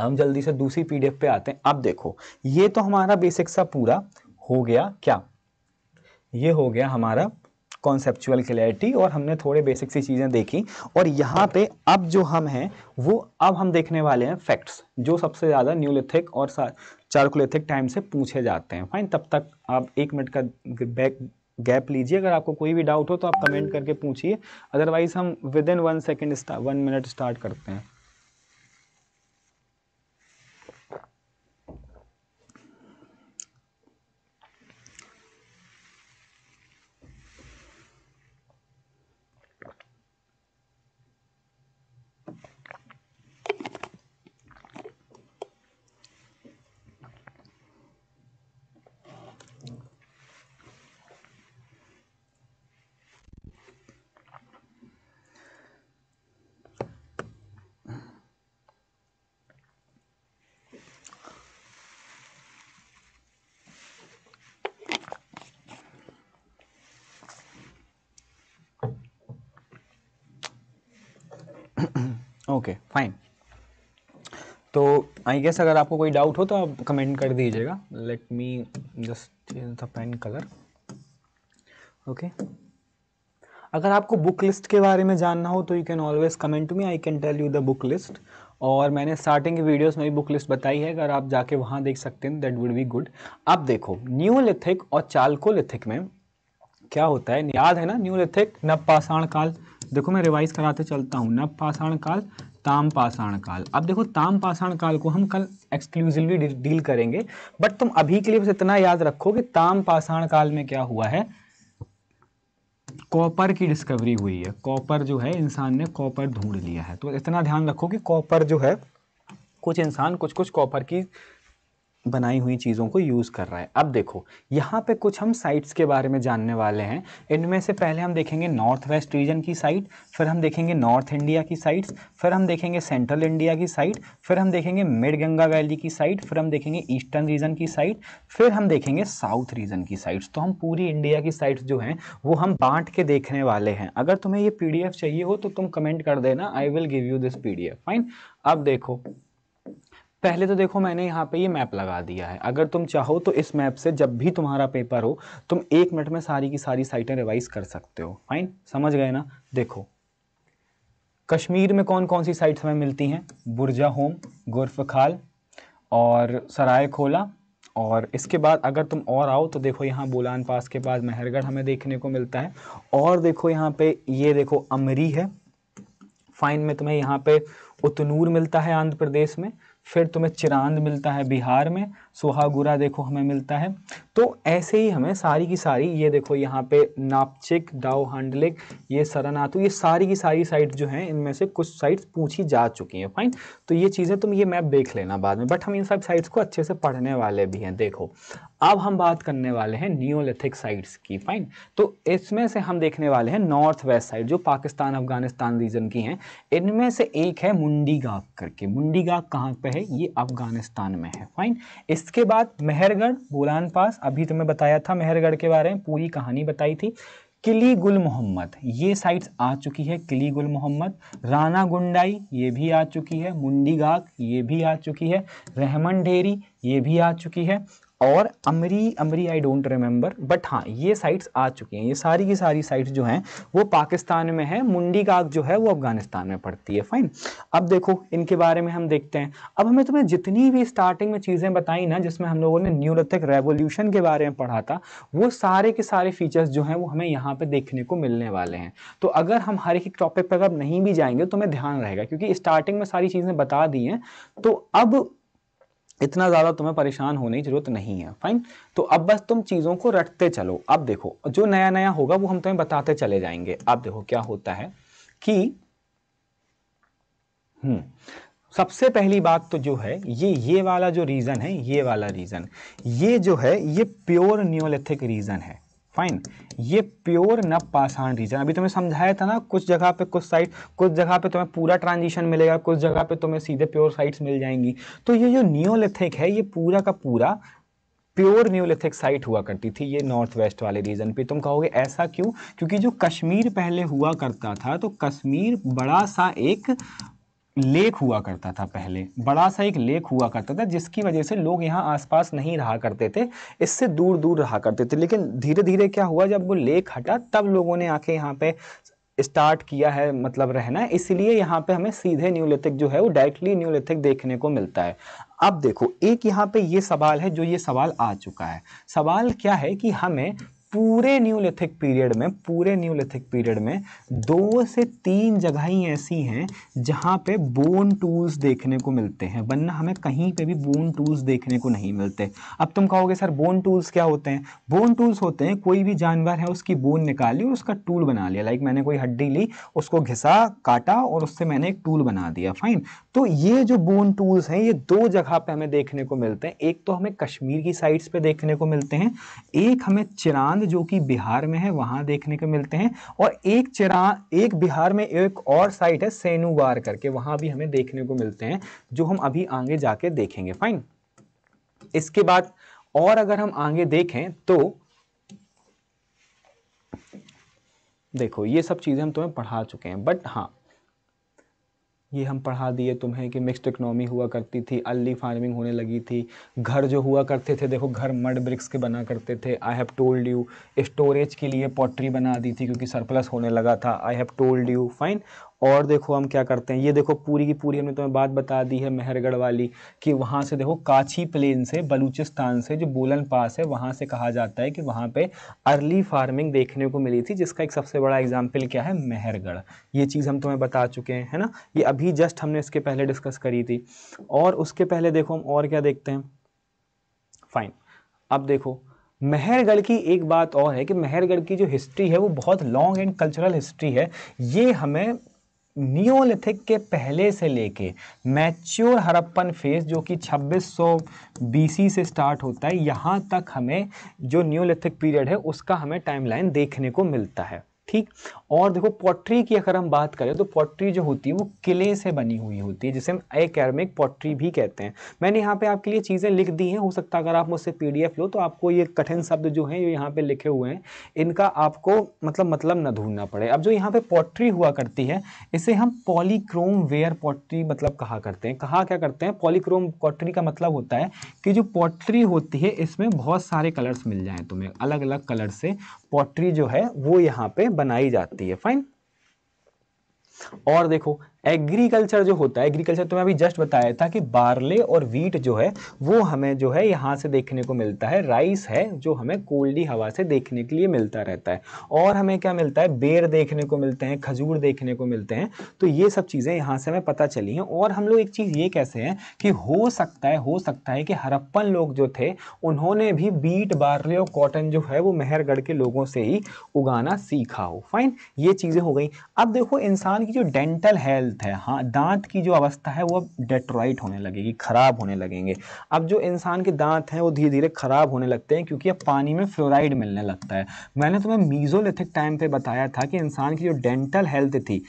[SPEAKER 1] हम जल्दी से दूसरी पीडीएफ पे आते हैं अब देखो ये तो हमारा बेसिक सा पूरा हो गया क्या ये हो गया हमारा कॉन्सेप्चुअल क्लैरिटी और हमने थोड़े बेसिक सी चीज़ें देखी और यहाँ पे अब जो हम हैं वो अब हम देखने वाले हैं फैक्ट्स जो सबसे ज़्यादा न्यूलिथिक और चार्कुलिथिक टाइम से पूछे जाते हैं फाइन तब तक आप एक मिनट का बैक गैप लीजिए अगर आपको कोई भी डाउट हो तो आप कमेंट करके पूछिए अदरवाइज़ हम within one second one minute start करते हैं ओके फाइन तो आई गेस अगर आपको कोई डाउट हो तो आप कमेंट कर दीजिएगा let me just the pen colour okay अगर आपको बुक लिस्ट के बारे में जानना हो तो you can always comment me I can tell you the book list और मैंने स्टार्टिंग की वीडियोस में भी बुक लिस्ट बताई है अगर आप जाके वहाँ देख सकते हैं दैट वुड बी गुड आप देखो न्यू लिथिक और चालको लिथिक में क्या होता है याद है ना न्यू लिथिक नव पाषाण काल देखो मैं रिवाइज कराते चलता हूँ नव पाषाण काल ताम पाषाण काल अब देखो ताम पाषाण काल को हम कल एक्सक्लूसिवली डील करेंगे बट तुम अभी के लिए बस इतना याद रखो कि ताम पाषाण काल में क्या हुआ है कॉपर की डिस्कवरी हुई है कॉपर जो है इंसान ने कॉपर ढूंढ लिया है तो इतना ध्यान रखो कि कॉपर जो है कुछ इंसान कुछ कुछ कॉपर की बनाई हुई चीज़ों को यूज़ कर रहा है अब देखो यहाँ पे कुछ हम साइट्स के बारे में जानने वाले हैं इनमें से पहले हम देखेंगे नॉर्थ वेस्ट रीजन की साइट फिर हम देखेंगे नॉर्थ इंडिया की साइट्स फिर हम देखेंगे सेंट्रल इंडिया की साइट फिर हम देखेंगे मिड गंगा वैली की साइट फिर हम देखेंगे ईस्टर्न रीजन की साइट फिर हम देखेंगे साउथ रीजन की साइट्स तो हम पूरी इंडिया की साइट्स जो हैं वो हम बांट के देखने वाले हैं अगर तुम्हें ये पी चाहिए हो तो तुम कमेंट कर देना I will give you this P fine अब देखो पहले तो देखो मैंने यहाँ पे ये मैप लगा दिया है अगर तुम चाहो तो इस मैप से जब भी तुम्हारा पेपर हो तुम एक मिनट में सारी की सारी साइटें रिवाइज कर सकते हो फाइन समझ गए ना देखो कश्मीर में कौन कौन सी साइट्स हमें मिलती हैं बुरजा होम गुरफ खाल और सराय खोला और इसके बाद अगर तुम और आओ तो देखो यहाँ बोलान पास के बाद मेहरगढ़ हमें देखने को मिलता है और देखो यहाँ पे ये देखो अमरी है फाइन में तुम्हें यहाँ पे उतनूर मिलता है आंध्र प्रदेश में फिर तुम्हें चिरांद मिलता है बिहार में सोहागुरा देखो हमें मिलता है तो ऐसे ही हमें सारी की सारी ये देखो यहाँ पे नापचिक डाउ हंडलिक ये सरनातु ये सारी की सारी साइट जो हैं इनमें से कुछ साइट्स पूछी जा चुकी हैं फाइन तो ये चीज़ें तुम ये मैप देख लेना बाद में बट हम इन सब साइट्स को अच्छे से पढ़ने वाले भी हैं देखो अब हम बात करने वाले हैं नियोलिथिक साइट्स की फाइन तो इसमें से हम देखने वाले हैं नॉर्थ वेस्ट साइड जो पाकिस्तान अफगानिस्तान रीजन की हैं इनमें से एक है मुंडी करके मुंडी गाग कहाँ पर है ये अफगानिस्तान में है फाइन इस इसके बाद मेहरगढ़ बोलान पास अभी तुम्हें तो बताया था मेहरगढ़ के बारे में पूरी कहानी बताई थी किली गुल मोहम्मद ये साइट्स आ चुकी है किली गुल मोहम्मद राना गुंडाई ये भी आ चुकी है मुंडी गाग ये भी आ चुकी है रहमन ढेरी ये भी आ चुकी है और अमरी अमरी आई डोंट रिमेंबर बट हाँ ये साइट्स आ चुकी हैं ये सारी की सारी साइट्स जो हैं वो पाकिस्तान में है मुंडी काग जो है वो अफगानिस्तान में पड़ती है फाइन अब देखो इनके बारे में हम देखते हैं अब हमें तुम्हें जितनी भी स्टार्टिंग में चीज़ें बताई ना जिसमें हम लोगों ने न्यूलिथिक रेवोल्यूशन के बारे में पढ़ा था वो सारे के सारे फीचर्स जो हैं वो हमें यहाँ पर देखने को मिलने वाले हैं तो अगर हम हर एक टॉपिक पर अब नहीं भी जाएंगे तो हमें ध्यान रहेगा क्योंकि स्टार्टिंग में सारी चीज़ें बता दी हैं तो अब इतना ज़्यादा तुम्हें परेशान होने की ज़रूरत नहीं है फाइन तो अब बस तुम चीज़ों को रटते चलो अब देखो जो नया नया होगा वो हम तुम्हें बताते चले जाएंगे अब देखो क्या होता है कि हम्म सबसे पहली बात तो जो है ये ये वाला जो रीज़न है ये वाला रीज़न ये जो है ये प्योर न्योलिथिक रीज़न है फाइन ये प्योर पाषाण रीजन अभी तुम्हें समझाया था ना कुछ जगह पे कुछ साइट कुछ जगह पे तुम्हें पूरा ट्रांजिशन मिलेगा कुछ जगह पे तुम्हें सीधे प्योर साइट्स मिल जाएंगी तो ये जो नियोलिथिक है ये पूरा का पूरा प्योर न्यूलिथिक साइट हुआ करती थी ये नॉर्थ वेस्ट वाले रीजन पे तुम कहोगे ऐसा क्यों क्योंकि जो कश्मीर पहले हुआ करता था तो कश्मीर बड़ा सा एक लेक हुआ करता था पहले बड़ा सा एक लेक हुआ करता था जिसकी वजह से लोग यहाँ आसपास नहीं रहा करते थे इससे दूर दूर रहा करते थे लेकिन धीरे धीरे क्या हुआ जब वो लेक हटा तब लोगों ने आके यहाँ पे स्टार्ट किया है मतलब रहना इसलिए यहाँ पे हमें सीधे न्यूलिथिक जो है वो डायरेक्टली न्यूलिथिक देखने को मिलता है अब देखो एक यहाँ पे ये सवाल है जो ये सवाल आ चुका है सवाल क्या है कि हमें पूरे न्यूलिथिक पीरियड में पूरे न्यूलिथिक पीरियड में दो से तीन जगह ही ऐसी हैं जहाँ पे बोन टूल्स देखने को मिलते हैं वरना हमें कहीं पे भी बोन टूल्स देखने को नहीं मिलते अब तुम कहोगे सर बोन टूल्स क्या होते हैं बोन टूल्स होते हैं कोई भी जानवर है उसकी बोन निकाली और उसका टूल बना लिया लाइक मैंने कोई हड्डी ली उसको घिसा काटा और उससे मैंने एक टूल बना दिया फाइन तो ये जो बोन टूल्स हैं ये दो जगह पे हमें देखने को मिलते हैं एक तो हमें कश्मीर की साइड्स पे देखने को मिलते हैं एक हमें चिरांद जो कि बिहार में है वहाँ देखने को मिलते हैं और एक चिरांद एक बिहार में एक और साइट है सेनुवार करके वहाँ भी हमें देखने को मिलते हैं जो हम अभी आगे जाके देखेंगे फाइन इसके बाद और अगर हम आगे देखें तो देखो ये सब चीज़ें हम तुम्हें पढ़ा चुके हैं बट हाँ ये हम पढ़ा दिए तुम्हें कि मिक्स्ड इकनॉमी हुआ करती थी अली फार्मिंग होने लगी थी घर जो हुआ करते थे देखो घर मड ब्रिक्स के बना करते थे I have told you storage के लिए पॉटरी बना दी थी क्योंकि सरप्लस होने लगा था I have told you fine और देखो हम क्या करते हैं ये देखो पूरी की पूरी हमने तुम्हें बात बता दी है मेहरगढ़ वाली कि वहाँ से देखो काछी प्लेन से बलूचिस्तान से जो बोलन पास है वहाँ से कहा जाता है कि वहाँ पे अर्ली फार्मिंग देखने को मिली थी जिसका एक सबसे बड़ा एग्जाम्पल क्या है मेहरगढ़ ये चीज़ हम तुम्हें बता चुके हैं है ना ये अभी जस्ट हमने इसके पहले डिस्कस करी थी और उसके पहले देखो हम और क्या देखते हैं फाइन अब देखो मेहरगढ़ की एक बात और है कि मेहरगढ़ की जो हिस्ट्री है वो बहुत लॉन्ग एंड कल्चरल हिस्ट्री है ये हमें नियोलिथिक के पहले से लेके मैच्योर हरप्पन फेस जो कि 2600 बीसी से स्टार्ट होता है यहाँ तक हमें जो नियोलिथिक पीरियड है उसका हमें टाइमलाइन देखने को मिलता है ठीक और देखो पॉटरी की अगर हम बात करें तो पॉटरी जो होती है वो किले से बनी हुई होती है जिसे हम एकेडमिक पॉटरी भी कहते हैं मैंने यहाँ पे आपके लिए चीज़ें लिख दी हैं हो सकता है अगर आप मुझसे पीडीएफ लो तो आपको ये कठिन शब्द जो हैं ये यहाँ पे लिखे हुए हैं इनका आपको मतलब मतलब न ढूंढना पड़े अब जो यहाँ पर पॉटरी हुआ करती है इसे हम पॉलीक्रोम वेयर पॉटरी मतलब कहा करते हैं कहा क्या करते हैं पॉलीक्रोम पॉटरी का मतलब होता है कि जो पॉटरी होती है इसमें बहुत सारे कलर्स मिल जाएँ तुम्हें अलग अलग कलर से पॉटरी जो है वो यहाँ पर बनाई जाती है फाइन और देखो एग्रीकल्चर जो होता है एग्रीकल्चर तो मैं अभी जस्ट बताया था कि बार्ले और वीट जो है वो हमें जो है यहाँ से देखने को मिलता है राइस है जो हमें कोल्डी हवा से देखने के लिए मिलता रहता है और हमें क्या मिलता है बेर देखने को मिलते हैं खजूर देखने को मिलते हैं तो ये सब चीज़ें यहाँ से हमें पता चली हैं और हम लोग एक चीज़ ये कैसे हैं कि हो सकता है हो सकता है कि हरप्पन लोग जो थे उन्होंने भी बीट बार्ले और कॉटन जो है वो मेहरगढ़ के लोगों से ही उगाना सीखा हो फाइन ये चीज़ें हो गई अब देखो इंसान की जो डेंटल हेल्थ हेल्थ है हाँ दांत की जो अवस्था है वो अब डेट्रॉइट होने लगेगी ख़राब होने लगेंगे अब जो इंसान के दांत हैं वो धीरे धीरे ख़राब होने लगते हैं क्योंकि अब पानी में फ्लोराइड मिलने लगता है मैंने तुम्हें मीज़ोलिथिक टाइम पर बताया था कि इंसान की जो डेंटल हेल्थ थी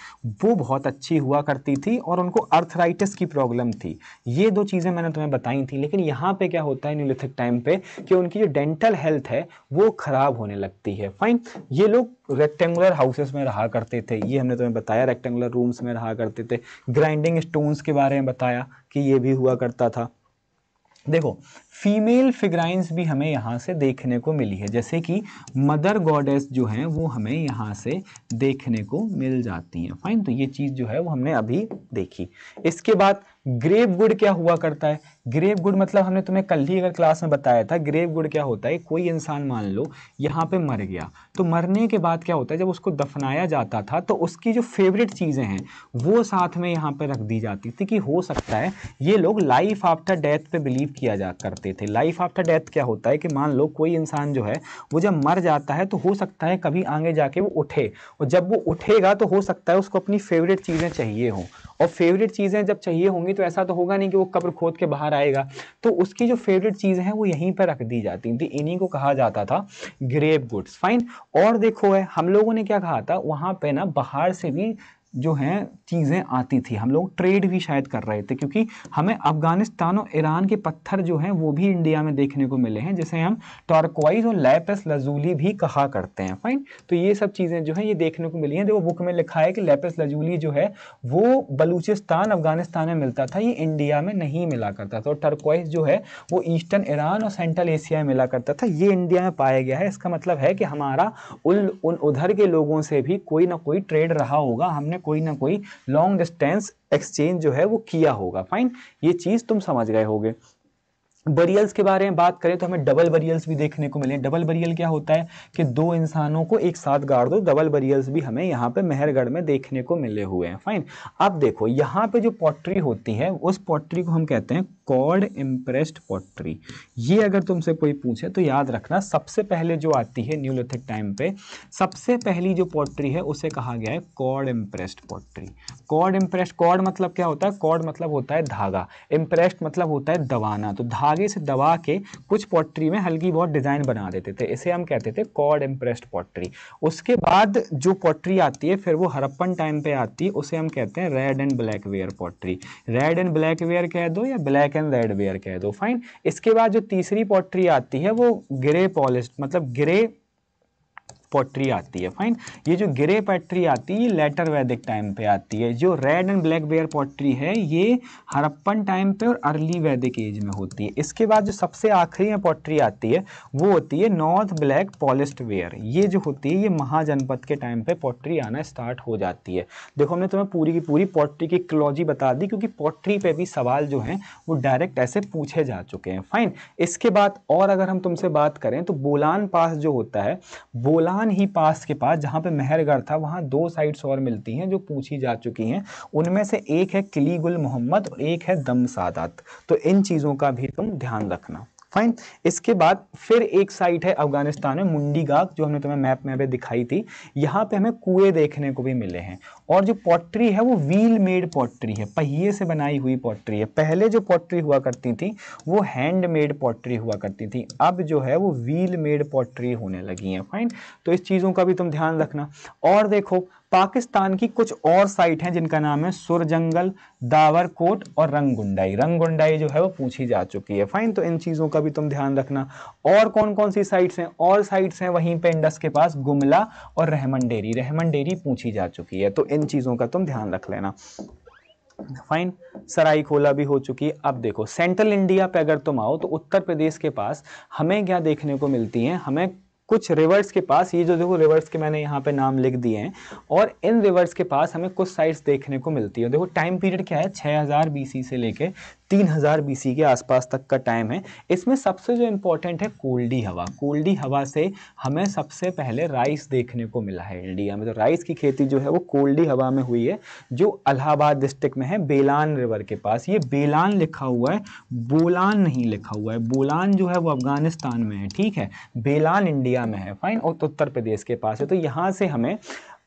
[SPEAKER 1] वो बहुत अच्छी हुआ करती थी और उनको अर्थराइटिस की प्रॉब्लम थी ये दो चीज़ें मैंने तुम्हें बताई थी लेकिन यहाँ पर क्या होता है न्यूलिथिक टाइम पर कि उनकी जो डेंटल हेल्थ है वो ख़राब होने लगती है फाइन ये लोग रेक्टेंगुलर हाउसेस में रहा करते थे ये हमने तुम्हें बताया रेक्टेंगुलर रूम्स में रहा करते थे ग्राइंडिंग स्टोन्स के बारे में बताया कि ये भी हुआ करता था देखो फीमेल फिग्राइंस भी हमें यहाँ से देखने को मिली है जैसे कि मदर गॉडेस जो हैं वो हमें यहाँ से देखने को मिल जाती हैं फाइन तो ये चीज़ जो है वो हमने अभी देखी इसके बाद ग्रेप गुड क्या हुआ करता है ग्रेप गुड मतलब हमने तुम्हें कल ही अगर क्लास में बताया था ग्रेप गुड क्या होता है कोई इंसान मान लो यहाँ पे मर गया तो मरने के बाद क्या होता है जब उसको दफनाया जाता था तो उसकी जो फेवरेट चीज़ें हैं वो साथ में यहाँ पे रख दी जाती थी कि हो सकता है ये लोग लाइफ आफ्टर डेथ पे बिलीव किया जा करते करते थे लाइफ आफ्टर डेथ क्या होता है कि मान लो कोई इंसान जो है वो जब मर जाता है तो हो सकता है कभी आगे जाके वो उठे और जब वो उठेगा तो हो सकता है उसको अपनी फेवरेट चीज़ें चाहिए हों और फेवरेट चीज़ें जब चाहिए होंगी तो ऐसा तो होगा नहीं कि वो कब्र खोद के बाहर आएगा तो उसकी जो फेवरेट चीज़ें हैं वो यहीं पर रख दी जाती थी इन्हीं को कहा जाता था ग्रेप गुड्स फाइन और देखो है हम लोगों ने क्या कहा था वहाँ पे ना बाहर से भी जो हैं चीज़ें आती थी हम लोग ट्रेड भी शायद कर रहे थे क्योंकि हमें अफ़गानिस्तान और ईरान के पत्थर जो हैं वो भी इंडिया में देखने को मिले हैं जिसे हम टॉर्कवाइज और लेपस लजूली भी कहा करते हैं फाइन तो ये सब चीज़ें जो हैं ये देखने को मिली हैं देखो बुक में लिखा है कि लेपस लजूली जो है वो बलूचिस्तान अफ़गानिस्तान में मिलता था ये इंडिया में नहीं मिला करता था और टर्कवाइज जो है वो ईस्टर्न ईरान और सेंट्रल एशिया में मिला करता था ये इंडिया में पाया गया है इसका मतलब है कि हमारा उन उन उधर के लोगों से भी कोई ना कोई ट्रेड रहा होगा हमने आपने कोई ना कोई लॉन्ग डिस्टेंस एक्सचेंज जो है वो किया होगा फाइन ये चीज़ तुम समझ गए होगे बरियल्स के बारे में बात करें तो हमें डबल बरियल्स भी देखने को मिले डबल बरियल क्या होता है कि दो इंसानों को एक साथ गाड़ दो डबल बरियल्स भी हमें यहाँ पे मेहरगढ़ में देखने को मिले हुए हैं फाइन अब देखो यहाँ पे जो पॉटरी होती है उस पॉटरी को हम कहते हैं कॉर्ड इम्प्रेस्ड पॉटरी ये अगर तुमसे कोई पूछे तो याद रखना सबसे पहले जो आती है न्यूलिथिक टाइम पे सबसे पहली जो पॉटरी है उसे कहा गया है cord impressed pottery cord impressed cord मतलब क्या होता है कॉर्ड मतलब होता है धागा इम्प्रेस्ड मतलब होता है दबाना तो धागे से दबा के कुछ पॉटरी में हल्की बहुत डिज़ाइन बना देते थे इसे हम कहते थे कॉर्ड इम्प्रेस्ड पॉटरी उसके बाद जो पॉटरी आती है फिर वो हरप्पन टाइम पे आती है उसे हम कहते हैं red and black ware pottery red and black ware कह दो या ब्लैक एंड रेड वेयर कह दो फाइन इसके बाद जो तीसरी पॉटरी आती है वो ग्रे पॉलिश मतलब ग्रे पोट्री आती है फाइन ये जो ग्रे पॉटरी आती है ये लेटर वैदिक टाइम पे आती है जो red and black ware pottery है ये हरप्पन टाइम पे और अर्ली वैदिक एज में होती है इसके बाद जो सबसे आखिरी में पोट्री आती है वो होती है नॉर्थ ब्लैक पॉलिस्ट वेयर ये जो होती है ये महाजनपद के टाइम पर पोट्री आना स्टार्ट हो जाती है देखो हमने तुम्हें पूरी की पूरी पोट्री की इक्लोजी बता दी क्योंकि पोट्री पर भी सवाल जो हैं वो डायरेक्ट ऐसे पूछे जा चुके हैं फाइन इसके बाद और अगर हम तुमसे बात करें तो बोलान पास जो होता है बोलान आसान ही पास के पास जहाँ पे मेहरगढ़ था वहाँ दो साइट्स और मिलती हैं जो पूछी जा चुकी हैं उनमें से एक है किली गुल मोहम्मद और एक है दम सादात तो इन चीज़ों का भी तुम ध्यान रखना फाइन इसके बाद फिर एक साइट है अफगानिस्तान में मुंडीगाग जो हमने तुम्हें मैप में अभी दिखाई थी यहाँ पे हमें कुएं देखने को भी मिले हैं और जो पॉटरी है वो व्हील मेड पॉटरी है पहिए से बनाई हुई पॉटरी है पहले जो पॉटरी हुआ करती थी वो हैंड मेड पॉटरी हुआ करती थी अब जो है वो व्हील मेड पॉटरी होने लगी है फाइन तो इस चीज़ों का भी तुम ध्यान रखना और देखो पाकिस्तान की कुछ और साइट हैं जिनका नाम है सुरजंगल दावरकोट और रंगगुंडाई रंगगुंडाई जो है वो पूछी जा चुकी है फाइन तो इन चीज़ों का भी तुम ध्यान रखना और कौन कौन सी साइट्स हैं और साइट्स हैं वहीं पे इंडस के पास गुमला और रहमन डेरी रहमन डेरी पूछी जा चुकी है तो इन चीज़ों का तुम ध्यान रख लेना फाइन सराई खोला भी हो चुकी है अब देखो सेंट्रल इंडिया पे अगर तुम आओ तो उत्तर प्रदेश के पास हमें क्या देखने को मिलती है हमें कुछ रिवर्स के पास ये जो देखो रिवर्स के मैंने यहाँ पे नाम लिख दिए हैं और इन रिवर्स के पास हमें कुछ साइट्स देखने को मिलती है देखो टाइम पीरियड क्या है 6000 बीसी से लेके तीन हज़ार बी के आसपास तक का टाइम है इसमें सबसे जो इम्पोर्टेंट है कोल्डी हवा कोल्डी हवा से हमें सबसे पहले राइस देखने को मिला है इंडिया में तो राइस की खेती जो है वो कोल्डी हवा में हुई है जो अलाहाबाद डिस्ट्रिक्ट में है बेलान रिवर के पास ये बेलान लिखा हुआ है बोलान नहीं लिखा हुआ है बोलान जो है वो अफगानिस्तान में है ठीक है बेलान इंडिया में है फाइन और उत्तर प्रदेश के पास है तो यहाँ से हमें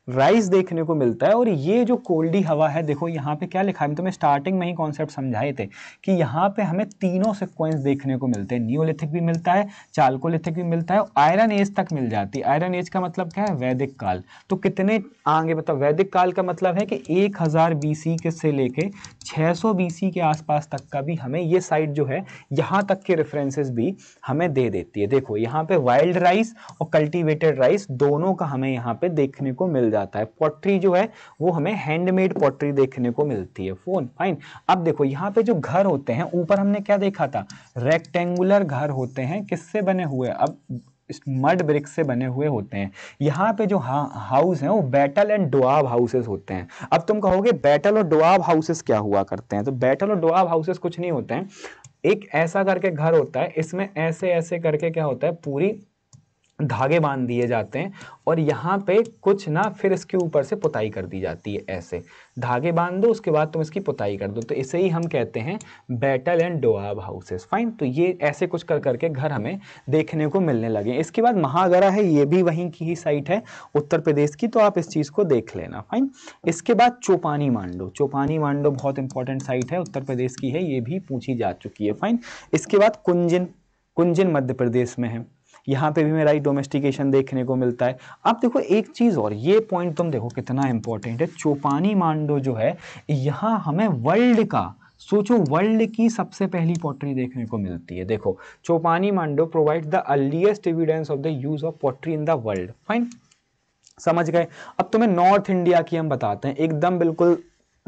[SPEAKER 1] राइस देखने को मिलता है और ये जो कोल्डी हवा है देखो यहाँ पे क्या लिखा है तो मैं स्टार्टिंग में ही कॉन्सेप्ट समझाए थे कि यहाँ पे हमें तीनों सिक्वेंस देखने को मिलते हैं न्यूलिथिक भी मिलता है चालकोलिथिक भी मिलता है आयरन एज तक मिल जाती है आयरन एज का मतलब क्या है वैदिक काल तो कितने आगे मतलब वैदिक काल का मतलब है कि एक हज़ार के से लेके 600 सौ के आसपास तक का भी हमें ये साइट जो है यहाँ तक के रेफरेंसेस भी हमें दे देती है देखो यहाँ पे वाइल्ड राइस और कल्टिवेटेड राइस दोनों का हमें यहाँ पे देखने को मिल जाता है पॉटरी जो है वो हमें हैंडमेड पॉटरी देखने को मिलती है फोन फाइन अब देखो यहाँ पे जो घर होते हैं ऊपर हमने क्या देखा था रेक्टेंगुलर घर होते हैं किससे बने हुए अब मड ब्रिक से बने हुए होते हैं यहाँ पे जो हा, हाउस हैं वो बैटल एंड डोआब हाउसेस होते हैं अब तुम कहोगे बैटल और डोआब हाउसेस क्या हुआ करते हैं तो बैटल और डोआब हाउसेस कुछ नहीं होते हैं एक ऐसा करके घर होता है इसमें ऐसे ऐसे करके क्या होता है पूरी धागे बांध दिए जाते हैं और यहाँ पे कुछ ना फिर इसके ऊपर से पुताई कर दी जाती है ऐसे धागे बांध दो उसके बाद तुम इसकी पुताई कर दो तो इसे ही हम कहते हैं wattle and daub houses fine तो ये ऐसे कुछ कर करके घर हमें देखने को मिलने लगे इसके बाद महागरा है ये भी वहीं की ही साइट है उत्तर प्रदेश की तो आप इस चीज़ को देख लेना फाइन इसके बाद चौपानी मांडो चौपानी मांडो बहुत इंपॉर्टेंट साइट है उत्तर प्रदेश की है ये भी पूछी जा चुकी है फाइन इसके बाद कुंजन कुंजन मध्य प्रदेश में है यहाँ पे भी मेरा डोमेस्टिकेशन देखने को मिलता है अब देखो एक चीज़ और ये पॉइंट तुम देखो कितना इंपॉर्टेंट है चोपानी मांडो जो है यहाँ हमें वर्ल्ड का सोचो वर्ल्ड की सबसे पहली पॉटरी देखने को मिलती है देखो Chopani Mando provide the earliest evidence of the use of pottery in the world fine समझ गए अब तुम्हें नॉर्थ इंडिया की हम बताते हैं एकदम बिल्कुल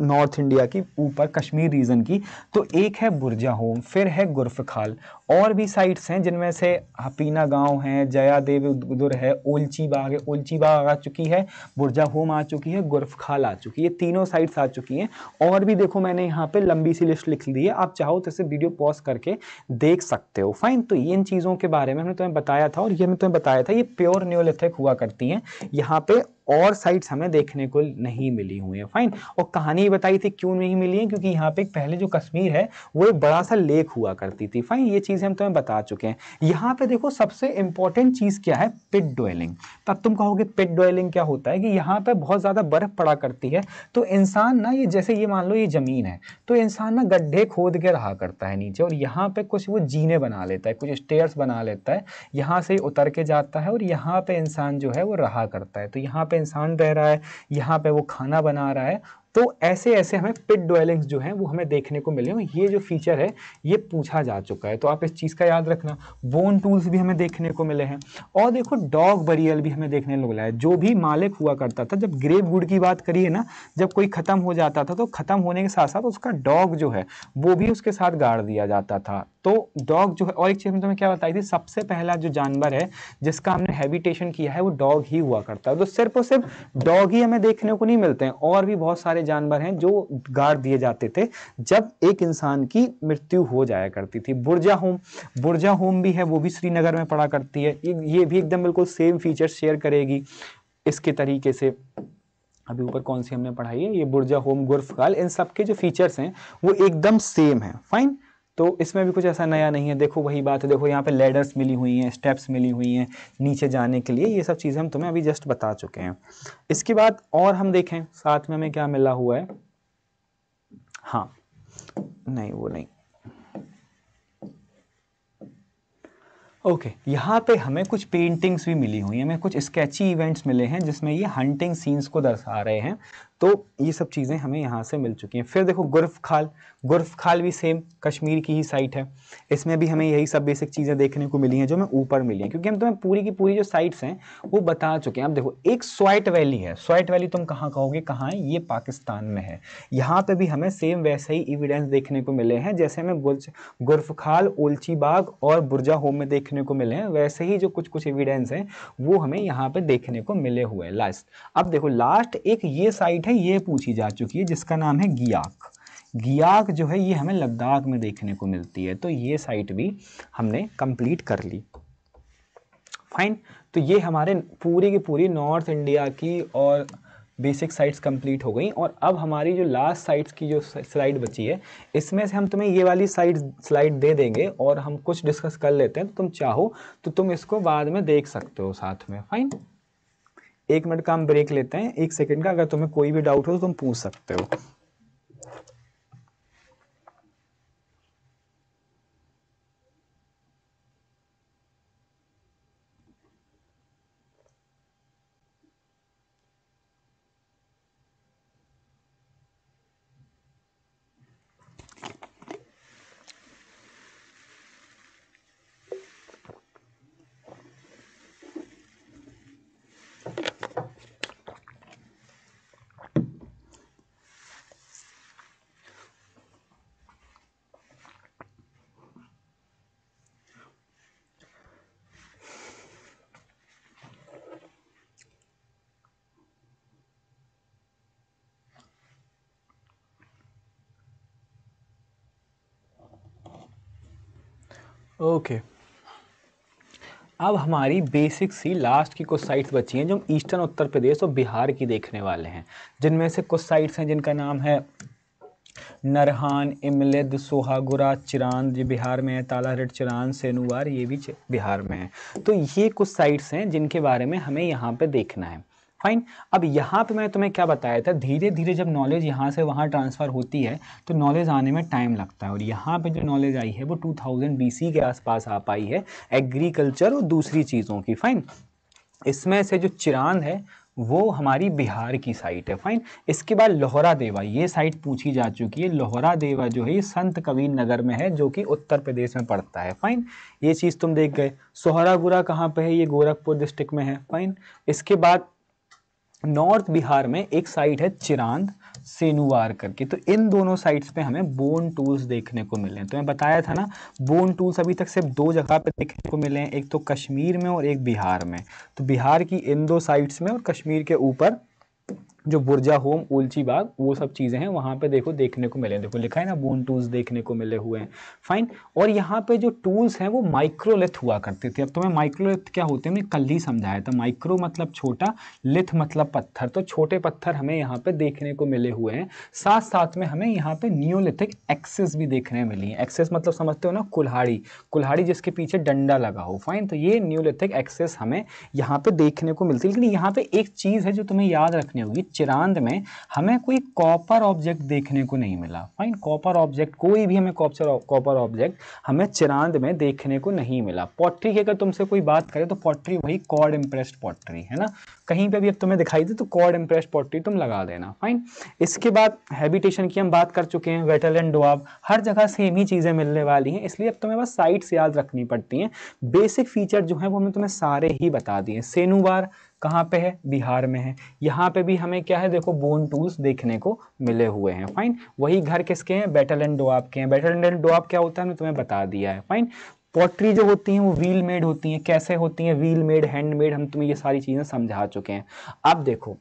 [SPEAKER 1] नॉर्थ इंडिया की ऊपर कश्मीर रीजन की तो एक है बुर्जा होम फिर है गुरफ खाल और भी साइट्स हैं जिनमें से हपीना गांव है जया देव उदुर है ओलची बाग है ओलची बाग आ चुकी है बुर्जा होम आ चुकी है गुरफखाल आ चुकी है तीनों साइट्स आ चुकी हैं और भी देखो मैंने यहाँ पे लंबी सी लिस्ट लिख दी है आप चाहो तो इसे वीडियो पॉज करके देख सकते हो फाइन तो इन चीज़ों के बारे में हमने तुम्हें बताया था और ये हमने तुम्हें बताया था ये प्योर न्योलिथिक हुआ करती हैं यहाँ पे और साइट्स हमें देखने को नहीं मिली हुई हैं फाइन और कहानी बताई थी क्यों नहीं मिली है क्योंकि यहाँ पे पहले जो कश्मीर है वो एक बड़ा सा लेक हुआ करती थी फाइन ये चीज़ चीज़ें हम तुम्हें बता चुके हैं यहाँ पे देखो सबसे इंपॉर्टेंट चीज़ क्या है पिट डोइलिंग तब तुम कहोगे पिट डोइलिंग क्या होता है कि यहाँ पे बहुत ज़्यादा बर्फ़ पड़ा करती है तो इंसान ना ये जैसे ये मान लो ये ज़मीन है तो इंसान ना गड्ढे खोद के रहा करता है नीचे और यहाँ पे कुछ वो जीने बना लेता है कुछ स्टेयर्स बना लेता है यहाँ से उतर के जाता है और यहाँ पे इंसान जो है वो रहा करता है तो यहाँ पे इंसान रह रहा है यहाँ पे वो खाना बना रहा है तो ऐसे ऐसे हमें पिट डोलिंग्स जो हैं वो हमें देखने को मिले हैं ये जो फीचर है ये पूछा जा चुका है तो आप इस चीज़ का याद रखना बोन टूल्स भी हमें देखने को मिले हैं और देखो डॉग बरियल भी हमें देखने को मिला है जो भी मालिक हुआ करता था जब ग्रेव गुड की बात करिए ना जब कोई ख़त्म हो जाता था तो ख़त्म होने के साथ साथ उसका डॉग जो है वो भी उसके साथ गाड़ दिया जाता था तो डॉग जो है और एक चीज़ हम तुम्हें क्या बताई थी सबसे पहला जो जानवर है जिसका हमने हैबिटेशन किया है वो डॉग ही हुआ करता है तो सिर्फ और सिर्फ डॉग ही हमें देखने को नहीं मिलते हैं और भी बहुत सारे जानवर हैं जो गाड़ दिए जाते थे जब एक इंसान की मृत्यु हो जाया करती थी बुर्जा होम बुर्जा होम भी है वो भी श्रीनगर में पड़ा करती है ये भी एकदम बिल्कुल सेम फीचर शेयर करेगी इसके तरीके से अभी ऊपर कौन सी हमने पढ़ाई है ये बुर्जा होम गुर्फ इन सबके जो फीचर्स हैं वो एकदम सेम है फाइन तो इसमें भी कुछ ऐसा नया नहीं है देखो वही बात है देखो यहाँ पे लेडर्स मिली हुई हैं स्टेप्स मिली हुई हैं नीचे जाने के लिए ये सब चीज़ें हम तुम्हें अभी जस्ट बता चुके हैं इसके बाद और हम देखें साथ में हमें क्या मिला हुआ है हाँ नहीं वो नहीं ओके okay, यहाँ पे हमें कुछ पेंटिंग्स भी मिली हुई हैं हमें कुछ स्केची इवेंट्स मिले हैं जिसमें ये हंटिंग सीन्स को दर्शा रहे हैं तो ये सब चीज़ें हमें यहाँ से मिल चुकी हैं फिर देखो गुर्फ खाल गुरफ खाल भी सेम कश्मीर की ही साइट है इसमें भी हमें यही सब बेसिक चीज़ें देखने को मिली हैं जो हमें ऊपर मिली हैं क्योंकि हम तुम्हें पूरी की पूरी जो साइट्स हैं वो बता चुके हैं अब देखो एक स्वाइट वैली है स्वाइट वैली तुम कहाँ कहोगे कहाँ है ये पाकिस्तान में है यहाँ पर भी हमें सेम वैसे ही इविडेंस देखने को मिले हैं जैसे हमें गुरफ खाल ओलची बाग और बुरजा होम में देखने को मिले हैं वैसे ही जो कुछ कुछ एविडेंस हैं वो हमें यहाँ पर देखने को मिले हुए हैं लास्ट अब देखो लास्ट एक ये साइट है ये पूछी जा चुकी है जिसका नाम है गियाक गियाक जो है ये हमें लद्दाख में देखने को मिलती है तो ये साइट भी हमने कंप्लीट कर ली फाइन तो ये हमारे पूरी की पूरी नॉर्थ इंडिया की और बेसिक साइट्स कंप्लीट हो गई और अब हमारी जो लास्ट साइट्स की जो स्लाइड बची है इसमें से हम तुम्हें ये वाली साइड स्लाइड दे देंगे और हम कुछ डिस्कस कर लेते हैं तो तुम चाहो तो तुम इसको बाद में देख सकते हो साथ में फाइन एक मिनट का हम ब्रेक लेते हैं एक सेकंड का अगर तुम्हें कोई भी डाउट हो तो तुम पूछ सकते हो ओके अब हमारी बेसिक सी लास्ट की कुछ साइट्स बची हैं जो हम ईस्टर्न उत्तर प्रदेश और बिहार की देखने वाले हैं जिनमें से कुछ साइट्स हैं जिनका नाम है नरहान इमलिद सोहागुरा चिरान ये बिहार में है रेड चिरान सेनुवार ये भी बिहार में है तो ये कुछ साइट्स हैं जिनके बारे में हमें यहाँ पे देखना है फाइन अब यहाँ पे मैंने तुम्हें क्या बताया था धीरे धीरे जब नॉलेज यहाँ से वहाँ ट्रांसफ़र होती है तो नॉलेज आने में टाइम लगता है और यहाँ पे जो नॉलेज आई है वो 2000 थाउजेंड के आसपास आ पाई है एग्रीकल्चर और दूसरी चीज़ों की फाइन इसमें से जो चिरांद है वो हमारी बिहार की साइट है फाइन इसके बाद लोहरा देवा ये साइट पूछी जा चुकी है लोहरा देवा जो है संत कबीर नगर में है जो कि उत्तर प्रदेश में पड़ता है फाइन ये चीज़ तुम देख गए सोहरागुरा कहाँ पे है ये गोरखपुर डिस्ट्रिक्ट में है फाइन इसके बाद नॉर्थ बिहार में एक साइट है चिरांद सेनुवार करके तो इन दोनों साइट्स पे हमें बोन टूल्स देखने को मिले हैं तो मैं बताया था ना बोन टूल्स अभी तक सिर्फ दो जगह पे देखने को मिले हैं एक तो कश्मीर में और एक बिहार में तो बिहार की इन दो साइट्स में और कश्मीर के ऊपर जो बुर्जा होम उल्ची बाग वो सब चीज़ें हैं वहाँ पे देखो देखने को मिले देखो लिखा है ना बोन टूल्स देखने को मिले हुए हैं फाइन और यहाँ पे जो टूल्स हैं वो माइक्रोलिथ हुआ करते थे अब तो मैं माइक्रोलिथ क्या होते हैं मैं कल ही समझाया था माइक्रो मतलब छोटा लिथ मतलब पत्थर तो छोटे पत्थर हमें यहाँ पर देखने को मिले हुए हैं साथ साथ में हमें यहाँ पर नियोलिथिक एक्सेस भी देखने मिली है एक्सेस मतलब समझते हो ना कुल्हाड़ी कुल्हाड़ी जिसके पीछे डंडा लगा हो फाइन तो ये न्यूलिथिक एक्सेस हमें यहाँ पर देखने को मिलती है लेकिन यहाँ पर एक चीज़ है जो तुम्हें याद रखनी होगी चिरांद में हमें कोई कॉपर ऑब्जेक्ट देखने को नहीं मिला फाइन कॉपर ऑब्जेक्ट कोई भी हमें कॉपर कॉपर ऑब्जेक्ट हमें चिरांद में देखने को नहीं मिला पॉट्री की अगर तुमसे कोई बात करे तो पॉट्री वही कॉर्ड इम्प्रेस्ड पॉट्री है ना कहीं पे भी अब तुम्हें दिखाई दे तो कॉर्ड इम्प्रेस्ड पॉट्री तुम लगा देना फाइन इसके बाद हैबिटेशन की हम बात कर चुके हैं वेटल एंड डोआब हर जगह सेम ही चीज़ें मिलने वाली हैं इसलिए अब तुम्हें बस साइट्स याद रखनी पड़ती हैं बेसिक फीचर जो है वो हमने तुम्हें सारे ही बता दिए सेनुवार कहाँ पे है बिहार में है यहाँ पे भी हमें क्या है देखो बोन टूल्स देखने को मिले हुए हैं फाइन वही घर किसके हैं बैटल एंड डोआब के हैं बैटल एंड डोआब क्या होता है मैं तुम्हें बता दिया है फाइन पॉटरी जो होती हैं वो व्हील मेड होती हैं कैसे होती हैं व्हील मेड हैंडमेड हम तुम्हें ये सारी चीज़ें समझा चुके हैं अब देखो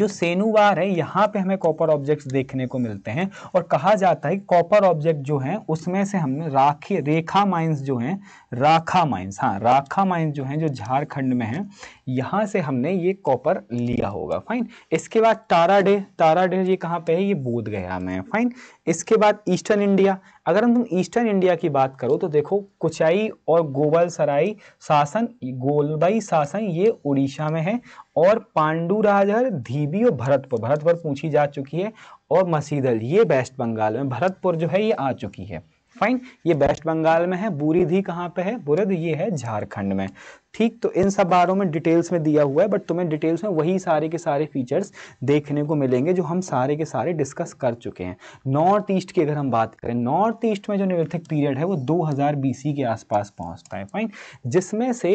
[SPEAKER 1] जो सेनुवार है यहाँ पे हमें कॉपर ऑब्जेक्ट्स देखने को मिलते हैं और कहा जाता है कॉपर ऑब्जेक्ट जो हैं उसमें से हमने राखी रेखा माइंस जो हैं राखा माइंस हाँ राखा माइंस जो है जो झारखंड में है यहाँ से हमने ये कॉपर लिया होगा फाइन इसके बाद तारा डे तारा डे ये कहाँ पे है ये बोध गया में फाइन इसके बाद ईस्टर्न इंडिया अगर हम तुम ईस्टर्न इंडिया की बात करो तो देखो कुचाई और गोवल सराई शासन गोलबाई शासन ये उड़ीसा में है और पांडू राजहर धीबी और भरतपुर भरतपुर पूछी जा चुकी है और मसीदल ये वेस्ट बंगाल में भरतपुर जो है ये आ चुकी है फाइन ये वेस्ट बंगाल में है बुरीधी कहाँ पे है बुरद ये है झारखंड में ठीक तो इन सब बारों में डिटेल्स में दिया हुआ है बट तुम्हें डिटेल्स में वही सारे के सारे फीचर्स देखने को मिलेंगे जो हम सारे के सारे डिस्कस कर चुके हैं नॉर्थ ईस्ट की अगर हम बात करें नॉर्थ ईस्ट में जो निवर्थक पीरियड है वो 2000 हजार के आसपास पहुंचता है फाइन जिसमें से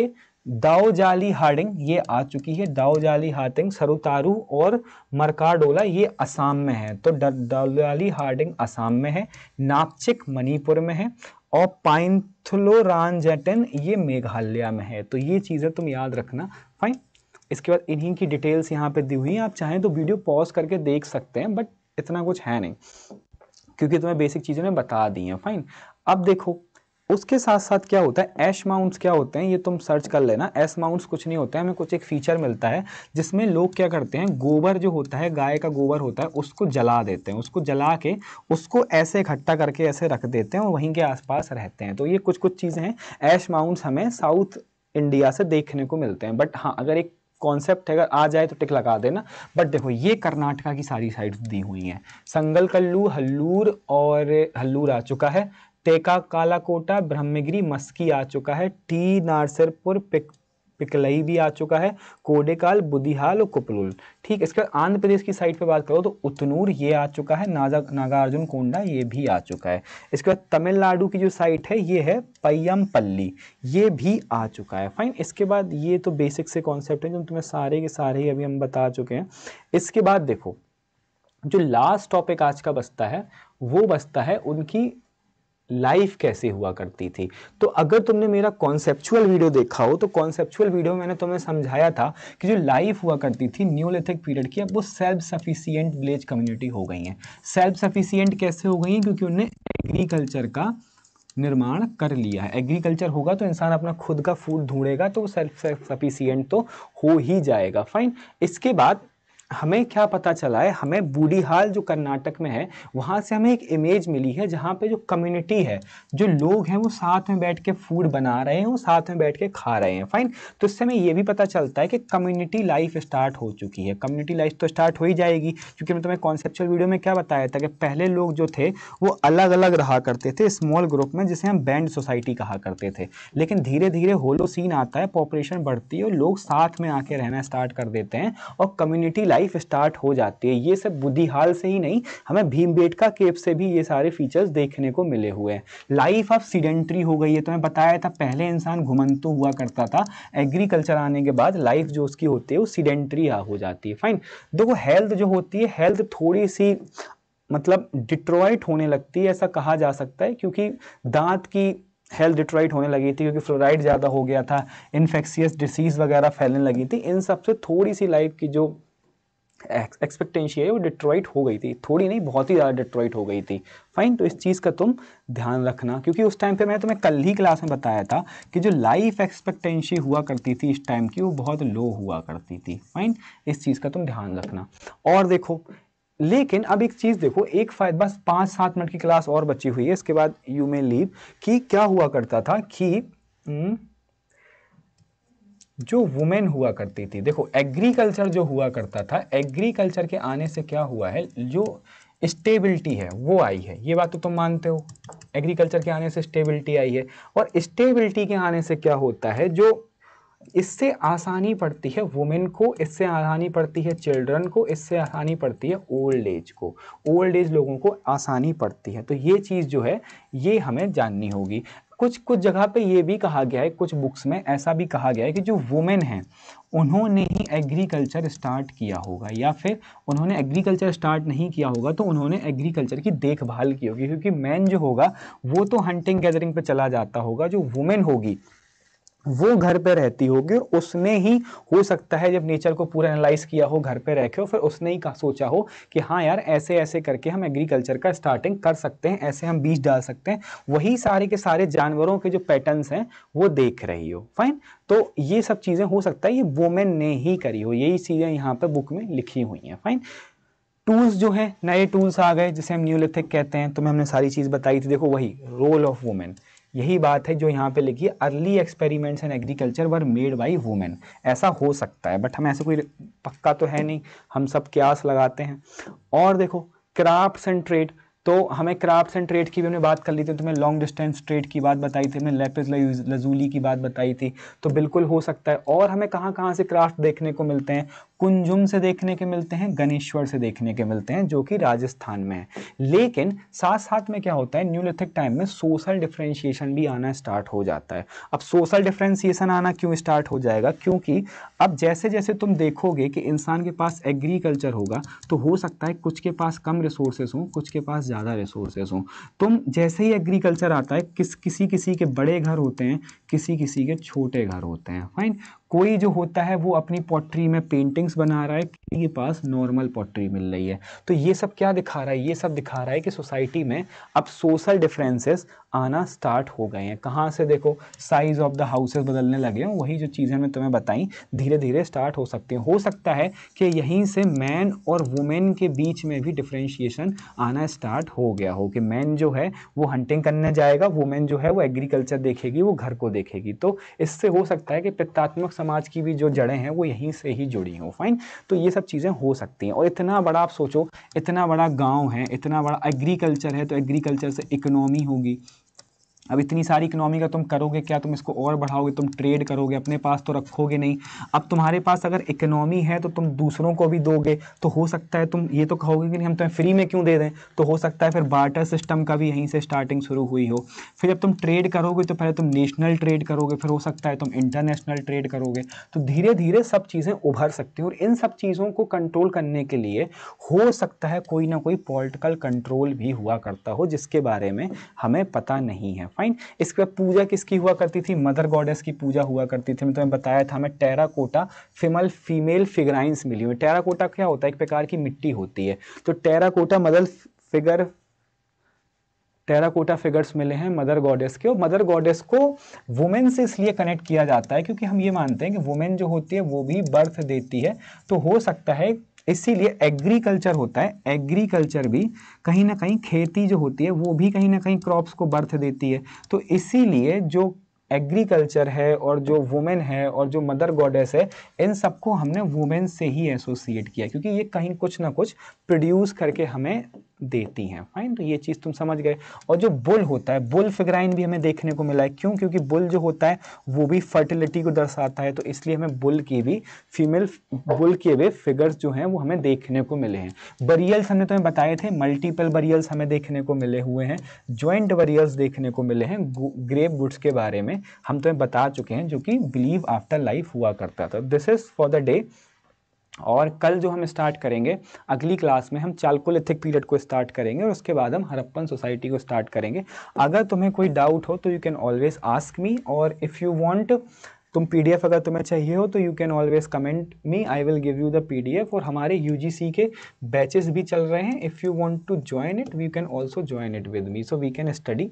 [SPEAKER 1] दाओजाली हार्डिंग ये आ चुकी है दाओजाली हार्डिंग सरुतारू और मरकाडोला ये असम में है तो दाओजाली हार्डिंग असम में है नापचिक मणिपुर में है और पाइंथलोरानजेटन ये मेघालय में है तो ये चीज़ें तुम याद रखना फाइन इसके बाद इन्हीं की डिटेल्स यहाँ पे दी हुई हैं आप चाहें तो वीडियो पॉज करके देख सकते हैं बट इतना कुछ है नहीं क्योंकि तुम्हें बेसिक चीज़ें मैं बता दी हैं फाइन अब देखो उसके साथ साथ क्या होता है एश माउंट्स क्या होते हैं ये तुम सर्च कर लेना एश माउंट्स कुछ नहीं होते हैं हमें कुछ एक फीचर मिलता है जिसमें लोग क्या करते हैं गोबर जो होता है गाय का गोबर होता है उसको जला देते हैं उसको जला के उसको ऐसे इकट्ठा करके ऐसे रख देते हैं और वहीं के आसपास रहते हैं तो ये कुछ कुछ चीज़ें हैं ऐश माउंट्स हमें साउथ इंडिया से देखने को मिलते हैं बट हाँ अगर एक कॉन्सेप्ट है अगर आ जाए तो टिक लगा देना बट देखो ये कर्नाटका की सारी साइड्स दी हुई हैं संगल कल्लू हल्लूर और हल्लूर आ चुका है टेका कालाकोटा ब्रह्मगिरी मस्की आ चुका है टी नारसरपुर पिक पिकलई भी आ चुका है कोडेकाल बुदिहाल और कुपलुल ठीक है इसके बाद आंध्र प्रदेश की साइड पे बात करो तो उतनूर ये आ चुका है नाजा नागार्जुन कोंडा ये भी आ चुका है इसके बाद तमिलनाडु की जो साइट है ये है पय्यमपल्ली ये भी आ चुका है फाइन इसके बाद ये तो बेसिक से कॉन्सेप्ट है जो तुम्हें सारे के सारे ही अभी हम बता चुके हैं इसके बाद देखो जो लास्ट टॉपिक आज का बसता है वो बसता है उनकी लाइफ कैसे हुआ करती थी तो अगर तुमने मेरा कॉन्सेप्चुअल वीडियो देखा हो तो कॉन्सेप्चुअल वीडियो मैंने तुम्हें समझाया था कि जो लाइफ हुआ करती थी न्यूलिथिक पीरियड की अब वो सेल्फ सफिशियंट विलेज कम्युनिटी हो गई हैं सेल्फ सफिशियंट कैसे हो गई हैं क्योंकि उनने एग्रीकल्चर का निर्माण कर लिया है एग्रीकल्चर होगा तो इंसान अपना खुद का फूड ढूंढेगा तो सेल्फ सफिशियंट तो हो ही जाएगा फाइन इसके बाद हमें क्या पता चला है हमें बूढ़ी हाल जो कर्नाटक में है वहाँ से हमें एक इमेज मिली है जहाँ पे जो कम्युनिटी है जो लोग हैं वो साथ में बैठ के फूड बना रहे हैं वो साथ में बैठ के खा रहे हैं फाइन तो इससे हमें ये भी पता चलता है कि कम्युनिटी लाइफ स्टार्ट हो चुकी है कम्युनिटी लाइफ तो स्टार्ट हो ही जाएगी क्योंकि मैं तुम्हें कॉन्सेप्चुअल वीडियो में क्या बताया था कि पहले लोग जो थे वो अलग अलग रहा करते थे स्मॉल ग्रुप में जिसे हम बैंड सोसाइटी कहा करते थे लेकिन धीरे धीरे होलो सीन आता है पॉपुलेशन बढ़ती है और लोग साथ में आके रहना स्टार्ट कर देते हैं और कम्युनिटी लाइफ लाइफ स्टार्ट हो जाती है ये सब बुद्धिहाल से ही नहीं हमें भीमबेटका केव से भी ये सारे फीचर्स देखने को मिले हुए हैं लाइफ अब सीडेंट्री हो गई है तो मैं बताया था पहले इंसान घुमंतु हुआ करता था एग्रीकल्चर आने के बाद लाइफ जो उसकी होती है वो सीडेंट्री हो जाती है फाइन देखो हेल्थ जो होती है हेल्थ थोड़ी सी मतलब डिट्रॉइट होने लगती है ऐसा कहा जा सकता है क्योंकि दांत की हेल्थ डिट्रॉइट होने लगी थी क्योंकि फ्लोराइड ज़्यादा हो गया था इन्फेक्शियस डिसीज़ वगैरह फैलने लगी थी इन सब से थोड़ी सी लाइफ की जो एक्सपेक्टेंसी है वो डिट्रॉइट हो गई थी थोड़ी नहीं बहुत ही ज़्यादा डिट्रॉइट हो गई थी फाइन तो इस चीज़ का तुम ध्यान रखना क्योंकि उस टाइम पे मैंने तुम्हें कल ही क्लास में बताया था कि जो लाइफ एक्सपेक्टेंशी हुआ करती थी इस टाइम की वो बहुत लो हुआ करती थी फाइन इस चीज़ का तुम ध्यान रखना और देखो लेकिन अब एक चीज़ देखो एक फायदा बस पाँच सात मिनट की क्लास और बची हुई है इसके बाद यू मे लीव कि क्या हुआ करता था कि हम्म, जो वुमेन हुआ करती थी देखो एग्रीकल्चर जो हुआ करता था एग्रीकल्चर के आने से क्या हुआ है जो स्टेबिलिटी है वो आई है ये बात तो तुम मानते हो एग्रीकल्चर के आने से स्टेबिलिटी आई है और स्टेबिलिटी के आने से क्या होता है जो इससे आसानी पड़ती है वुमेन को इससे आसानी पड़ती है चिल्ड्रन को इससे आसानी पड़ती है ओल्ड एज को ओल्ड एज लोगों को आसानी पड़ती है तो ये चीज़ जो है ये हमें जाननी होगी कुछ कुछ जगह पे ये भी कहा गया है कुछ बुक्स में ऐसा भी कहा गया है कि जो वुमेन हैं उन्होंने ही एग्रीकल्चर स्टार्ट किया होगा या फिर उन्होंने एग्रीकल्चर स्टार्ट नहीं किया होगा तो उन्होंने एग्रीकल्चर की देखभाल की होगी क्योंकि मैन जो होगा वो तो हंटिंग गैदरिंग पे चला जाता होगा जो वुमेन होगी वो घर पे रहती होगी और उसने ही हो सकता है जब नेचर को पूरा एनालाइज किया हो घर पे रह के फिर उसने ही कहा सोचा हो कि हाँ यार ऐसे ऐसे करके हम एग्रीकल्चर का स्टार्टिंग कर सकते हैं ऐसे हम बीज डाल सकते हैं वही सारे के सारे जानवरों के जो पैटर्न्स हैं वो देख रही हो फाइन तो ये सब चीज़ें हो सकता है ये वोमेन ने ही करी हो यही चीज़ें यहाँ पर बुक में लिखी हुई हैं फाइन टूल्स जो हैं नए टूल्स आ गए जिसे हम न्यूलिथिक कहते हैं तो मैं हमने सारी चीज़ बताई थी देखो वही रोल ऑफ वुमेन यही बात है जो यहाँ पे लिखी है early experiments in agriculture were made by women ऐसा हो सकता है बट हम ऐसे कोई पक्का तो है नहीं हम सब क्यास लगाते हैं और देखो क्राफ्ट एंड ट्रेड तो हमें क्राफ्ट एंड ट्रेड की भी हमने बात कर ली थी तो मैं लॉन्ग डिस्टेंस ट्रेड की बात बताई थी मैं लेपिस लजूली की बात बताई थी तो बिल्कुल हो सकता है और हमें कहाँ कहाँ से क्राफ्ट देखने को मिलते हैं कुंजुम से देखने के मिलते हैं गणेश्वर से देखने के मिलते हैं जो कि राजस्थान में है लेकिन साथ साथ में क्या होता है न्यूलिथिक टाइम में सोशल डिफ्रेंशिएशन भी आना स्टार्ट हो जाता है अब सोशल डिफ्रेंशिएशन आना क्यों स्टार्ट हो जाएगा क्योंकि अब जैसे जैसे तुम देखोगे कि इंसान के पास एग्रीकल्चर होगा तो हो सकता है कुछ के पास कम रिसोर्सेज हों कुछ के पास ज़्यादा रिसोर्सेज हों तुम जैसे ही एग्रीकल्चर आता है किस किसी किसी के बड़े घर होते हैं किसी किसी के छोटे घर होते हैं फाइन कोई जो होता है वो अपनी पॉटरी में पेंटिंग्स बना रहा है किसी के पास नॉर्मल पॉटरी मिल रही है तो ये सब क्या दिखा रहा है ये सब दिखा रहा है कि सोसाइटी में अब सोशल डिफरेंसेस आना स्टार्ट हो गए हैं कहाँ से देखो साइज़ ऑफ द हाउसेस बदलने लगे हैं वही जो चीज़ें मैं तुम्हें बताई धीरे धीरे स्टार्ट हो सकते हैं हो सकता है कि यहीं से मैन और वुमेन के बीच में भी डिफ्रेंशिएशन आना स्टार्ट हो गया हो कि मैन जो है वो हंटिंग करने जाएगा वुमेन जो है वो एग्रीकल्चर देखेगी वो घर को देखेगी तो इससे हो सकता है कि पितात्मक समाज की भी जो जड़ें हैं वो यहीं से ही जुड़ी हों फाइन तो ये सब चीज़ें हो सकती हैं और इतना बड़ा आप सोचो इतना बड़ा गाँव है इतना बड़ा एग्रीकल्चर है तो एग्रीकल्चर से इकोनॉमी होगी अब इतनी सारी इकनॉमी का तुम करोगे क्या तुम इसको और बढ़ाओगे तुम ट्रेड करोगे अपने पास तो रखोगे नहीं अब तुम्हारे पास अगर इकनॉमी है तो तुम दूसरों को भी दोगे तो हो सकता है तुम ये तो कहोगे कि नहीं हम तुम्हें फ्री में क्यों दे दें तो हो सकता है फिर बार्टर सिस्टम का भी यहीं से स्टार्टिंग शुरू हुई हो फिर जब तुम ट्रेड करोगे तो पहले तुम नेशनल ट्रेड करोगे फिर हो सकता है तुम इंटरनेशनल ट्रेड करोगे तो धीरे धीरे सब चीज़ें उभर सकती हैं और इन सब चीज़ों को कंट्रोल करने के लिए हो सकता है कोई ना कोई पॉलिटिकल कंट्रोल भी हुआ करता हो जिसके बारे में हमें पता नहीं है फाइन इसके बाद पूजा किसकी हुआ करती थी मदर गॉडेस की पूजा हुआ करती थी मैं तुम्हें तो बताया था हमें टेरा कोटा फिमल फीमेल फिगराइंस मिली हुई टेरा कोटा क्या होता है एक प्रकार की मिट्टी होती है तो terracotta mother figure terracotta figures मिले हैं मदर गॉडेस के और मदर गॉडेस को वुमेन से इसलिए कनेक्ट किया जाता है क्योंकि हम ये मानते हैं कि वुमेन जो होती है वो भी बर्थ देती है तो हो सकता है इसीलिए एग्रीकल्चर होता है एग्रीकल्चर भी कहीं ना कहीं खेती जो होती है वो भी कहीं ना कहीं क्रॉप्स को बर्थ देती है तो इसीलिए जो एग्रीकल्चर है और जो वुमेन है और जो मदर गॉडेस है इन सबको हमने वुमेन से ही एसोसिएट किया क्योंकि ये कहीं कुछ ना कुछ प्रोड्यूस करके हमें देती हैं फाइन तो ये चीज़ तुम समझ गए और जो बुल होता है बुल फिग्राइन भी हमें देखने को मिला है क्यों क्योंकि बुल जो होता है वो भी फर्टिलिटी को दर्शाता है तो इसलिए हमें बुल की भी फीमेल बुल के हुए फिगर्स जो हैं वो हमें देखने को मिले हैं बरियल्स हमने तुम्हें बताए थे मल्टीपल बरियल्स हमें देखने को मिले हुए हैं ज्वाइंट बरियल्स देखने को मिले हैं ग्रेप गुड्स के बारे में हम तुम्हें बता चुके हैं जो कि बिलीव आफ्टर लाइफ हुआ करता था this is for the day और कल जो हम स्टार्ट करेंगे अगली क्लास में हम चालकोलिथिक पीरियड को स्टार्ट करेंगे और उसके बाद हम हरप्पन सोसाइटी को स्टार्ट करेंगे अगर तुम्हें कोई डाउट हो तो you can always ask me और इफ़ यू वांट तुम पीडीएफ अगर तुम्हें चाहिए हो तो you can always comment me I will give you the PDF और हमारे यूजीसी के बैचेस भी चल रहे हैं if you want to join it we can also join it with me so we can study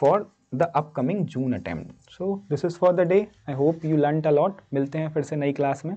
[SPEAKER 1] for the upcoming June attempt so this is for the day I hope you learn a lot मिलते हैं फिर से नई class में